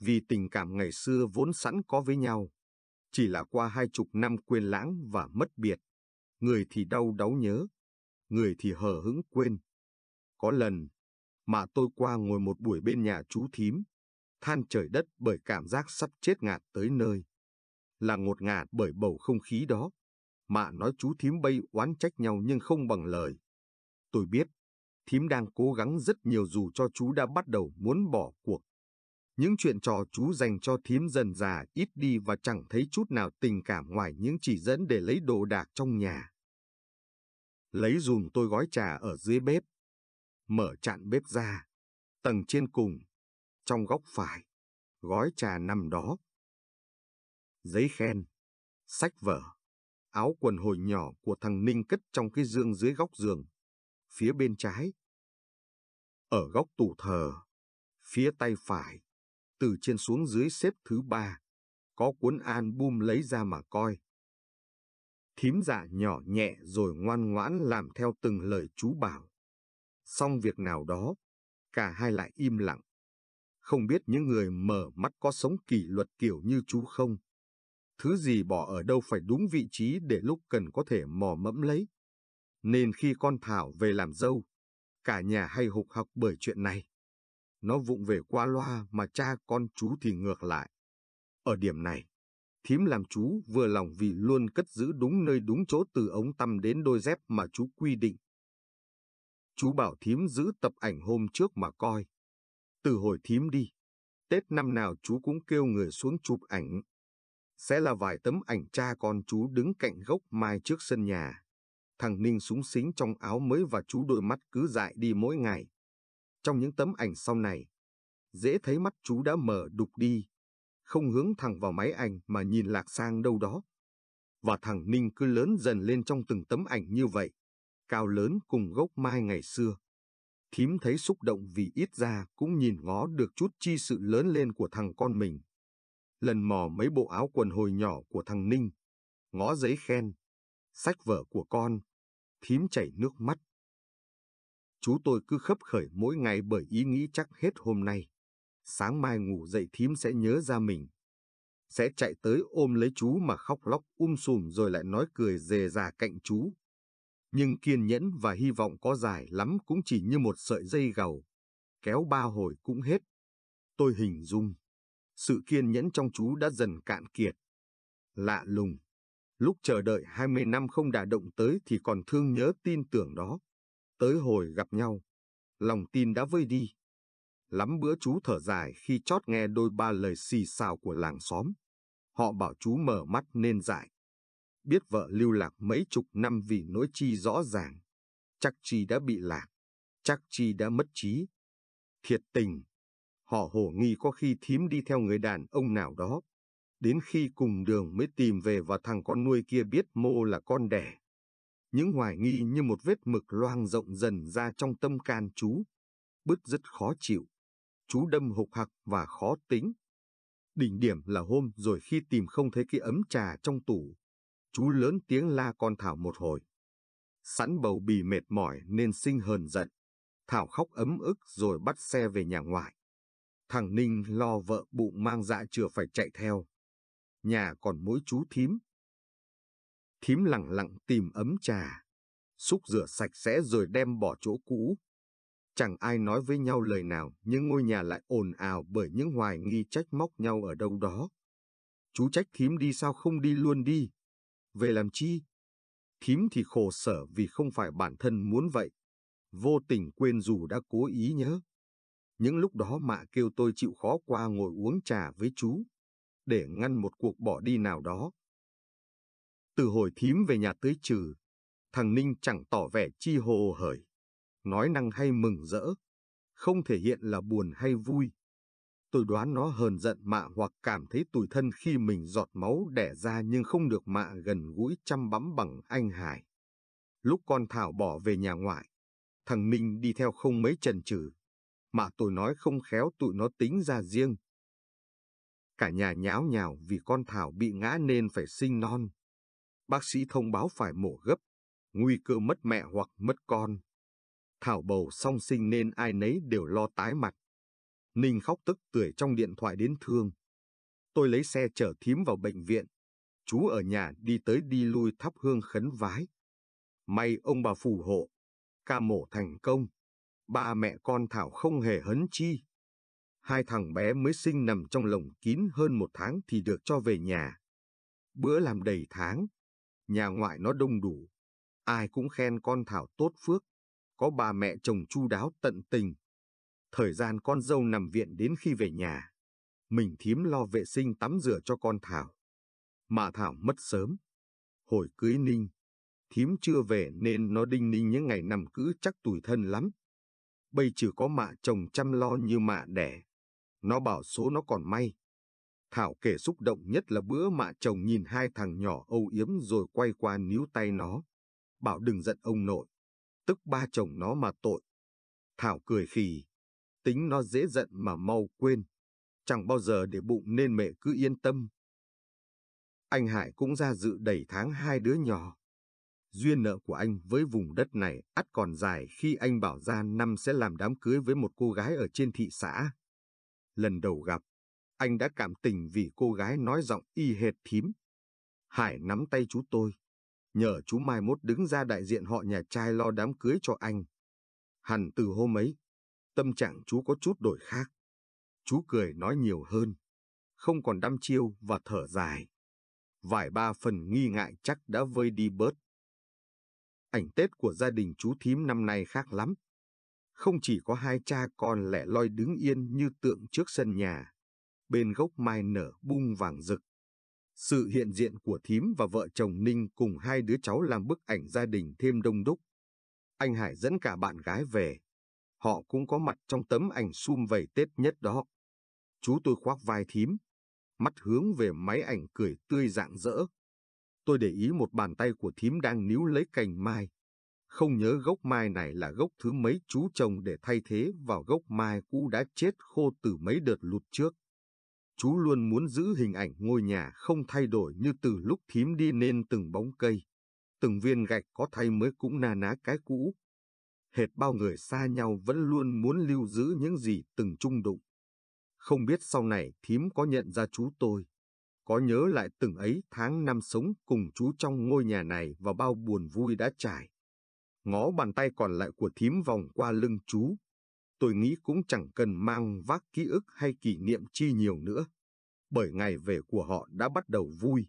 vì tình cảm ngày xưa vốn sẵn có với nhau. Chỉ là qua hai chục năm quên lãng và mất biệt, người thì đau đáu nhớ, người thì hờ hững quên. Có lần, mà tôi qua ngồi một buổi bên nhà chú thím, than trời đất bởi cảm giác sắp chết ngạt tới nơi. Là ngột ngạt bởi bầu không khí đó, mà nói chú thím bay oán trách nhau nhưng không bằng lời. Tôi biết, thím đang cố gắng rất nhiều dù cho chú đã bắt đầu muốn bỏ cuộc. Những chuyện trò chú dành cho thím dần già ít đi và chẳng thấy chút nào tình cảm ngoài những chỉ dẫn để lấy đồ đạc trong nhà. Lấy dùm tôi gói trà ở dưới bếp. Mở chặn bếp ra. Tầng trên cùng trong góc phải, gói trà nằm đó. Giấy khen, sách vở, áo quần hồi nhỏ của thằng Ninh cất trong cái dương dưới góc giường, phía bên trái. Ở góc tủ thờ, phía tay phải, từ trên xuống dưới xếp thứ ba, có cuốn album lấy ra mà coi. Thím dạ nhỏ nhẹ rồi ngoan ngoãn làm theo từng lời chú bảo. Xong việc nào đó, cả hai lại im lặng. Không biết những người mở mắt có sống kỷ luật kiểu như chú không? Thứ gì bỏ ở đâu phải đúng vị trí để lúc cần có thể mò mẫm lấy. Nên khi con Thảo về làm dâu, cả nhà hay hục học bởi chuyện này. Nó vụng về qua loa mà cha con chú thì ngược lại. Ở điểm này, thím làm chú vừa lòng vì luôn cất giữ đúng nơi đúng chỗ từ ống tăm đến đôi dép mà chú quy định. Chú bảo thím giữ tập ảnh hôm trước mà coi từ hồi thím đi, Tết năm nào chú cũng kêu người xuống chụp ảnh. Sẽ là vài tấm ảnh cha con chú đứng cạnh gốc mai trước sân nhà. Thằng Ninh súng xính trong áo mới và chú đôi mắt cứ dại đi mỗi ngày. Trong những tấm ảnh sau này, dễ thấy mắt chú đã mở đục đi, không hướng thẳng vào máy ảnh mà nhìn lạc sang đâu đó. Và thằng Ninh cứ lớn dần lên trong từng tấm ảnh như vậy, cao lớn cùng gốc mai ngày xưa thím thấy xúc động vì ít ra cũng nhìn ngó được chút chi sự lớn lên của thằng con mình. Lần mò mấy bộ áo quần hồi nhỏ của thằng Ninh, ngó giấy khen, sách vở của con, thím chảy nước mắt. Chú tôi cứ khấp khởi mỗi ngày bởi ý nghĩ chắc hết hôm nay. Sáng mai ngủ dậy thím sẽ nhớ ra mình. Sẽ chạy tới ôm lấy chú mà khóc lóc um sùm rồi lại nói cười dề già cạnh chú nhưng kiên nhẫn và hy vọng có dài lắm cũng chỉ như một sợi dây gầu, kéo ba hồi cũng hết. Tôi hình dung, sự kiên nhẫn trong chú đã dần cạn kiệt. Lạ lùng, lúc chờ đợi 20 năm không đả động tới thì còn thương nhớ tin tưởng đó. Tới hồi gặp nhau, lòng tin đã vơi đi. Lắm bữa chú thở dài khi chót nghe đôi ba lời xì xào của làng xóm. Họ bảo chú mở mắt nên dại biết vợ lưu lạc mấy chục năm vì nỗi chi rõ ràng. Chắc chi đã bị lạc, chắc chi đã mất trí. Thiệt tình, họ hổ nghi có khi thím đi theo người đàn ông nào đó. Đến khi cùng đường mới tìm về và thằng con nuôi kia biết mô là con đẻ. Những hoài nghi như một vết mực loang rộng dần ra trong tâm can chú. Bứt rất khó chịu. Chú đâm hục hặc và khó tính. Đỉnh điểm là hôm rồi khi tìm không thấy cái ấm trà trong tủ, chú lớn tiếng la con Thảo một hồi. Sẵn bầu bì mệt mỏi nên sinh hờn giận. Thảo khóc ấm ức rồi bắt xe về nhà ngoại. Thằng Ninh lo vợ bụng mang dạ chưa phải chạy theo. Nhà còn mỗi chú thím. Thím lặng lặng tìm ấm trà. Xúc rửa sạch sẽ rồi đem bỏ chỗ cũ. Chẳng ai nói với nhau lời nào nhưng ngôi nhà lại ồn ào bởi những hoài nghi trách móc nhau ở đâu đó. Chú trách thím đi sao không đi luôn đi về làm chi? Thím thì khổ sở vì không phải bản thân muốn vậy. Vô tình quên dù đã cố ý nhớ. Những lúc đó mạ kêu tôi chịu khó qua ngồi uống trà với chú, để ngăn một cuộc bỏ đi nào đó. Từ hồi thím về nhà tới trừ, thằng Ninh chẳng tỏ vẻ chi hồ hởi, nói năng hay mừng rỡ, không thể hiện là buồn hay vui, Tôi đoán nó hờn giận mạ hoặc cảm thấy tủi thân khi mình giọt máu đẻ ra nhưng không được mạ gần gũi chăm bắm bằng anh Hải. Lúc con Thảo bỏ về nhà ngoại, thằng Minh đi theo không mấy chần chừ. Mà tôi nói không khéo tụi nó tính ra riêng. Cả nhà nháo nhào vì con Thảo bị ngã nên phải sinh non. Bác sĩ thông báo phải mổ gấp, nguy cơ mất mẹ hoặc mất con. Thảo bầu song sinh nên ai nấy đều lo tái mặt. Ninh khóc tức tưởi trong điện thoại đến thương. Tôi lấy xe chở thím vào bệnh viện. Chú ở nhà đi tới đi lui thắp hương khấn vái. May ông bà phù hộ. Ca mổ thành công. Ba mẹ con Thảo không hề hấn chi. Hai thằng bé mới sinh nằm trong lồng kín hơn một tháng thì được cho về nhà. Bữa làm đầy tháng. Nhà ngoại nó đông đủ. Ai cũng khen con Thảo tốt phước. Có bà mẹ chồng chu đáo tận tình. Thời gian con dâu nằm viện đến khi về nhà, mình thím lo vệ sinh tắm rửa cho con Thảo. Mà Thảo mất sớm. Hồi cưới Ninh, thím chưa về nên nó đinh ninh những ngày nằm cứ chắc tủi thân lắm. Bây chỉ có mạ chồng chăm lo như mạ đẻ. Nó bảo số nó còn may. Thảo kể xúc động nhất là bữa mạ chồng nhìn hai thằng nhỏ âu yếm rồi quay qua níu tay nó. Bảo đừng giận ông nội. Tức ba chồng nó mà tội. Thảo cười khì tính nó dễ giận mà mau quên, chẳng bao giờ để bụng nên mẹ cứ yên tâm. Anh Hải cũng ra dự đầy tháng hai đứa nhỏ. Duyên nợ của anh với vùng đất này ắt còn dài khi anh bảo ra năm sẽ làm đám cưới với một cô gái ở trên thị xã. Lần đầu gặp, anh đã cảm tình vì cô gái nói giọng y hệt thím. Hải nắm tay chú tôi, nhờ chú mai mốt đứng ra đại diện họ nhà trai lo đám cưới cho anh. Hẳn từ hôm ấy, tâm trạng chú có chút đổi khác. Chú cười nói nhiều hơn, không còn đăm chiêu và thở dài. Vài ba phần nghi ngại chắc đã vơi đi bớt. Ảnh Tết của gia đình chú thím năm nay khác lắm. Không chỉ có hai cha con lẻ loi đứng yên như tượng trước sân nhà, bên gốc mai nở bung vàng rực. Sự hiện diện của thím và vợ chồng Ninh cùng hai đứa cháu làm bức ảnh gia đình thêm đông đúc. Anh Hải dẫn cả bạn gái về, họ cũng có mặt trong tấm ảnh sum vầy Tết nhất đó. Chú tôi khoác vai thím, mắt hướng về máy ảnh cười tươi rạng rỡ. Tôi để ý một bàn tay của thím đang níu lấy cành mai. Không nhớ gốc mai này là gốc thứ mấy chú trồng để thay thế vào gốc mai cũ đã chết khô từ mấy đợt lụt trước. Chú luôn muốn giữ hình ảnh ngôi nhà không thay đổi như từ lúc thím đi nên từng bóng cây. Từng viên gạch có thay mới cũng na ná cái cũ, hệt bao người xa nhau vẫn luôn muốn lưu giữ những gì từng chung đụng. Không biết sau này thím có nhận ra chú tôi, có nhớ lại từng ấy tháng năm sống cùng chú trong ngôi nhà này và bao buồn vui đã trải. Ngó bàn tay còn lại của thím vòng qua lưng chú, tôi nghĩ cũng chẳng cần mang vác ký ức hay kỷ niệm chi nhiều nữa, bởi ngày về của họ đã bắt đầu vui.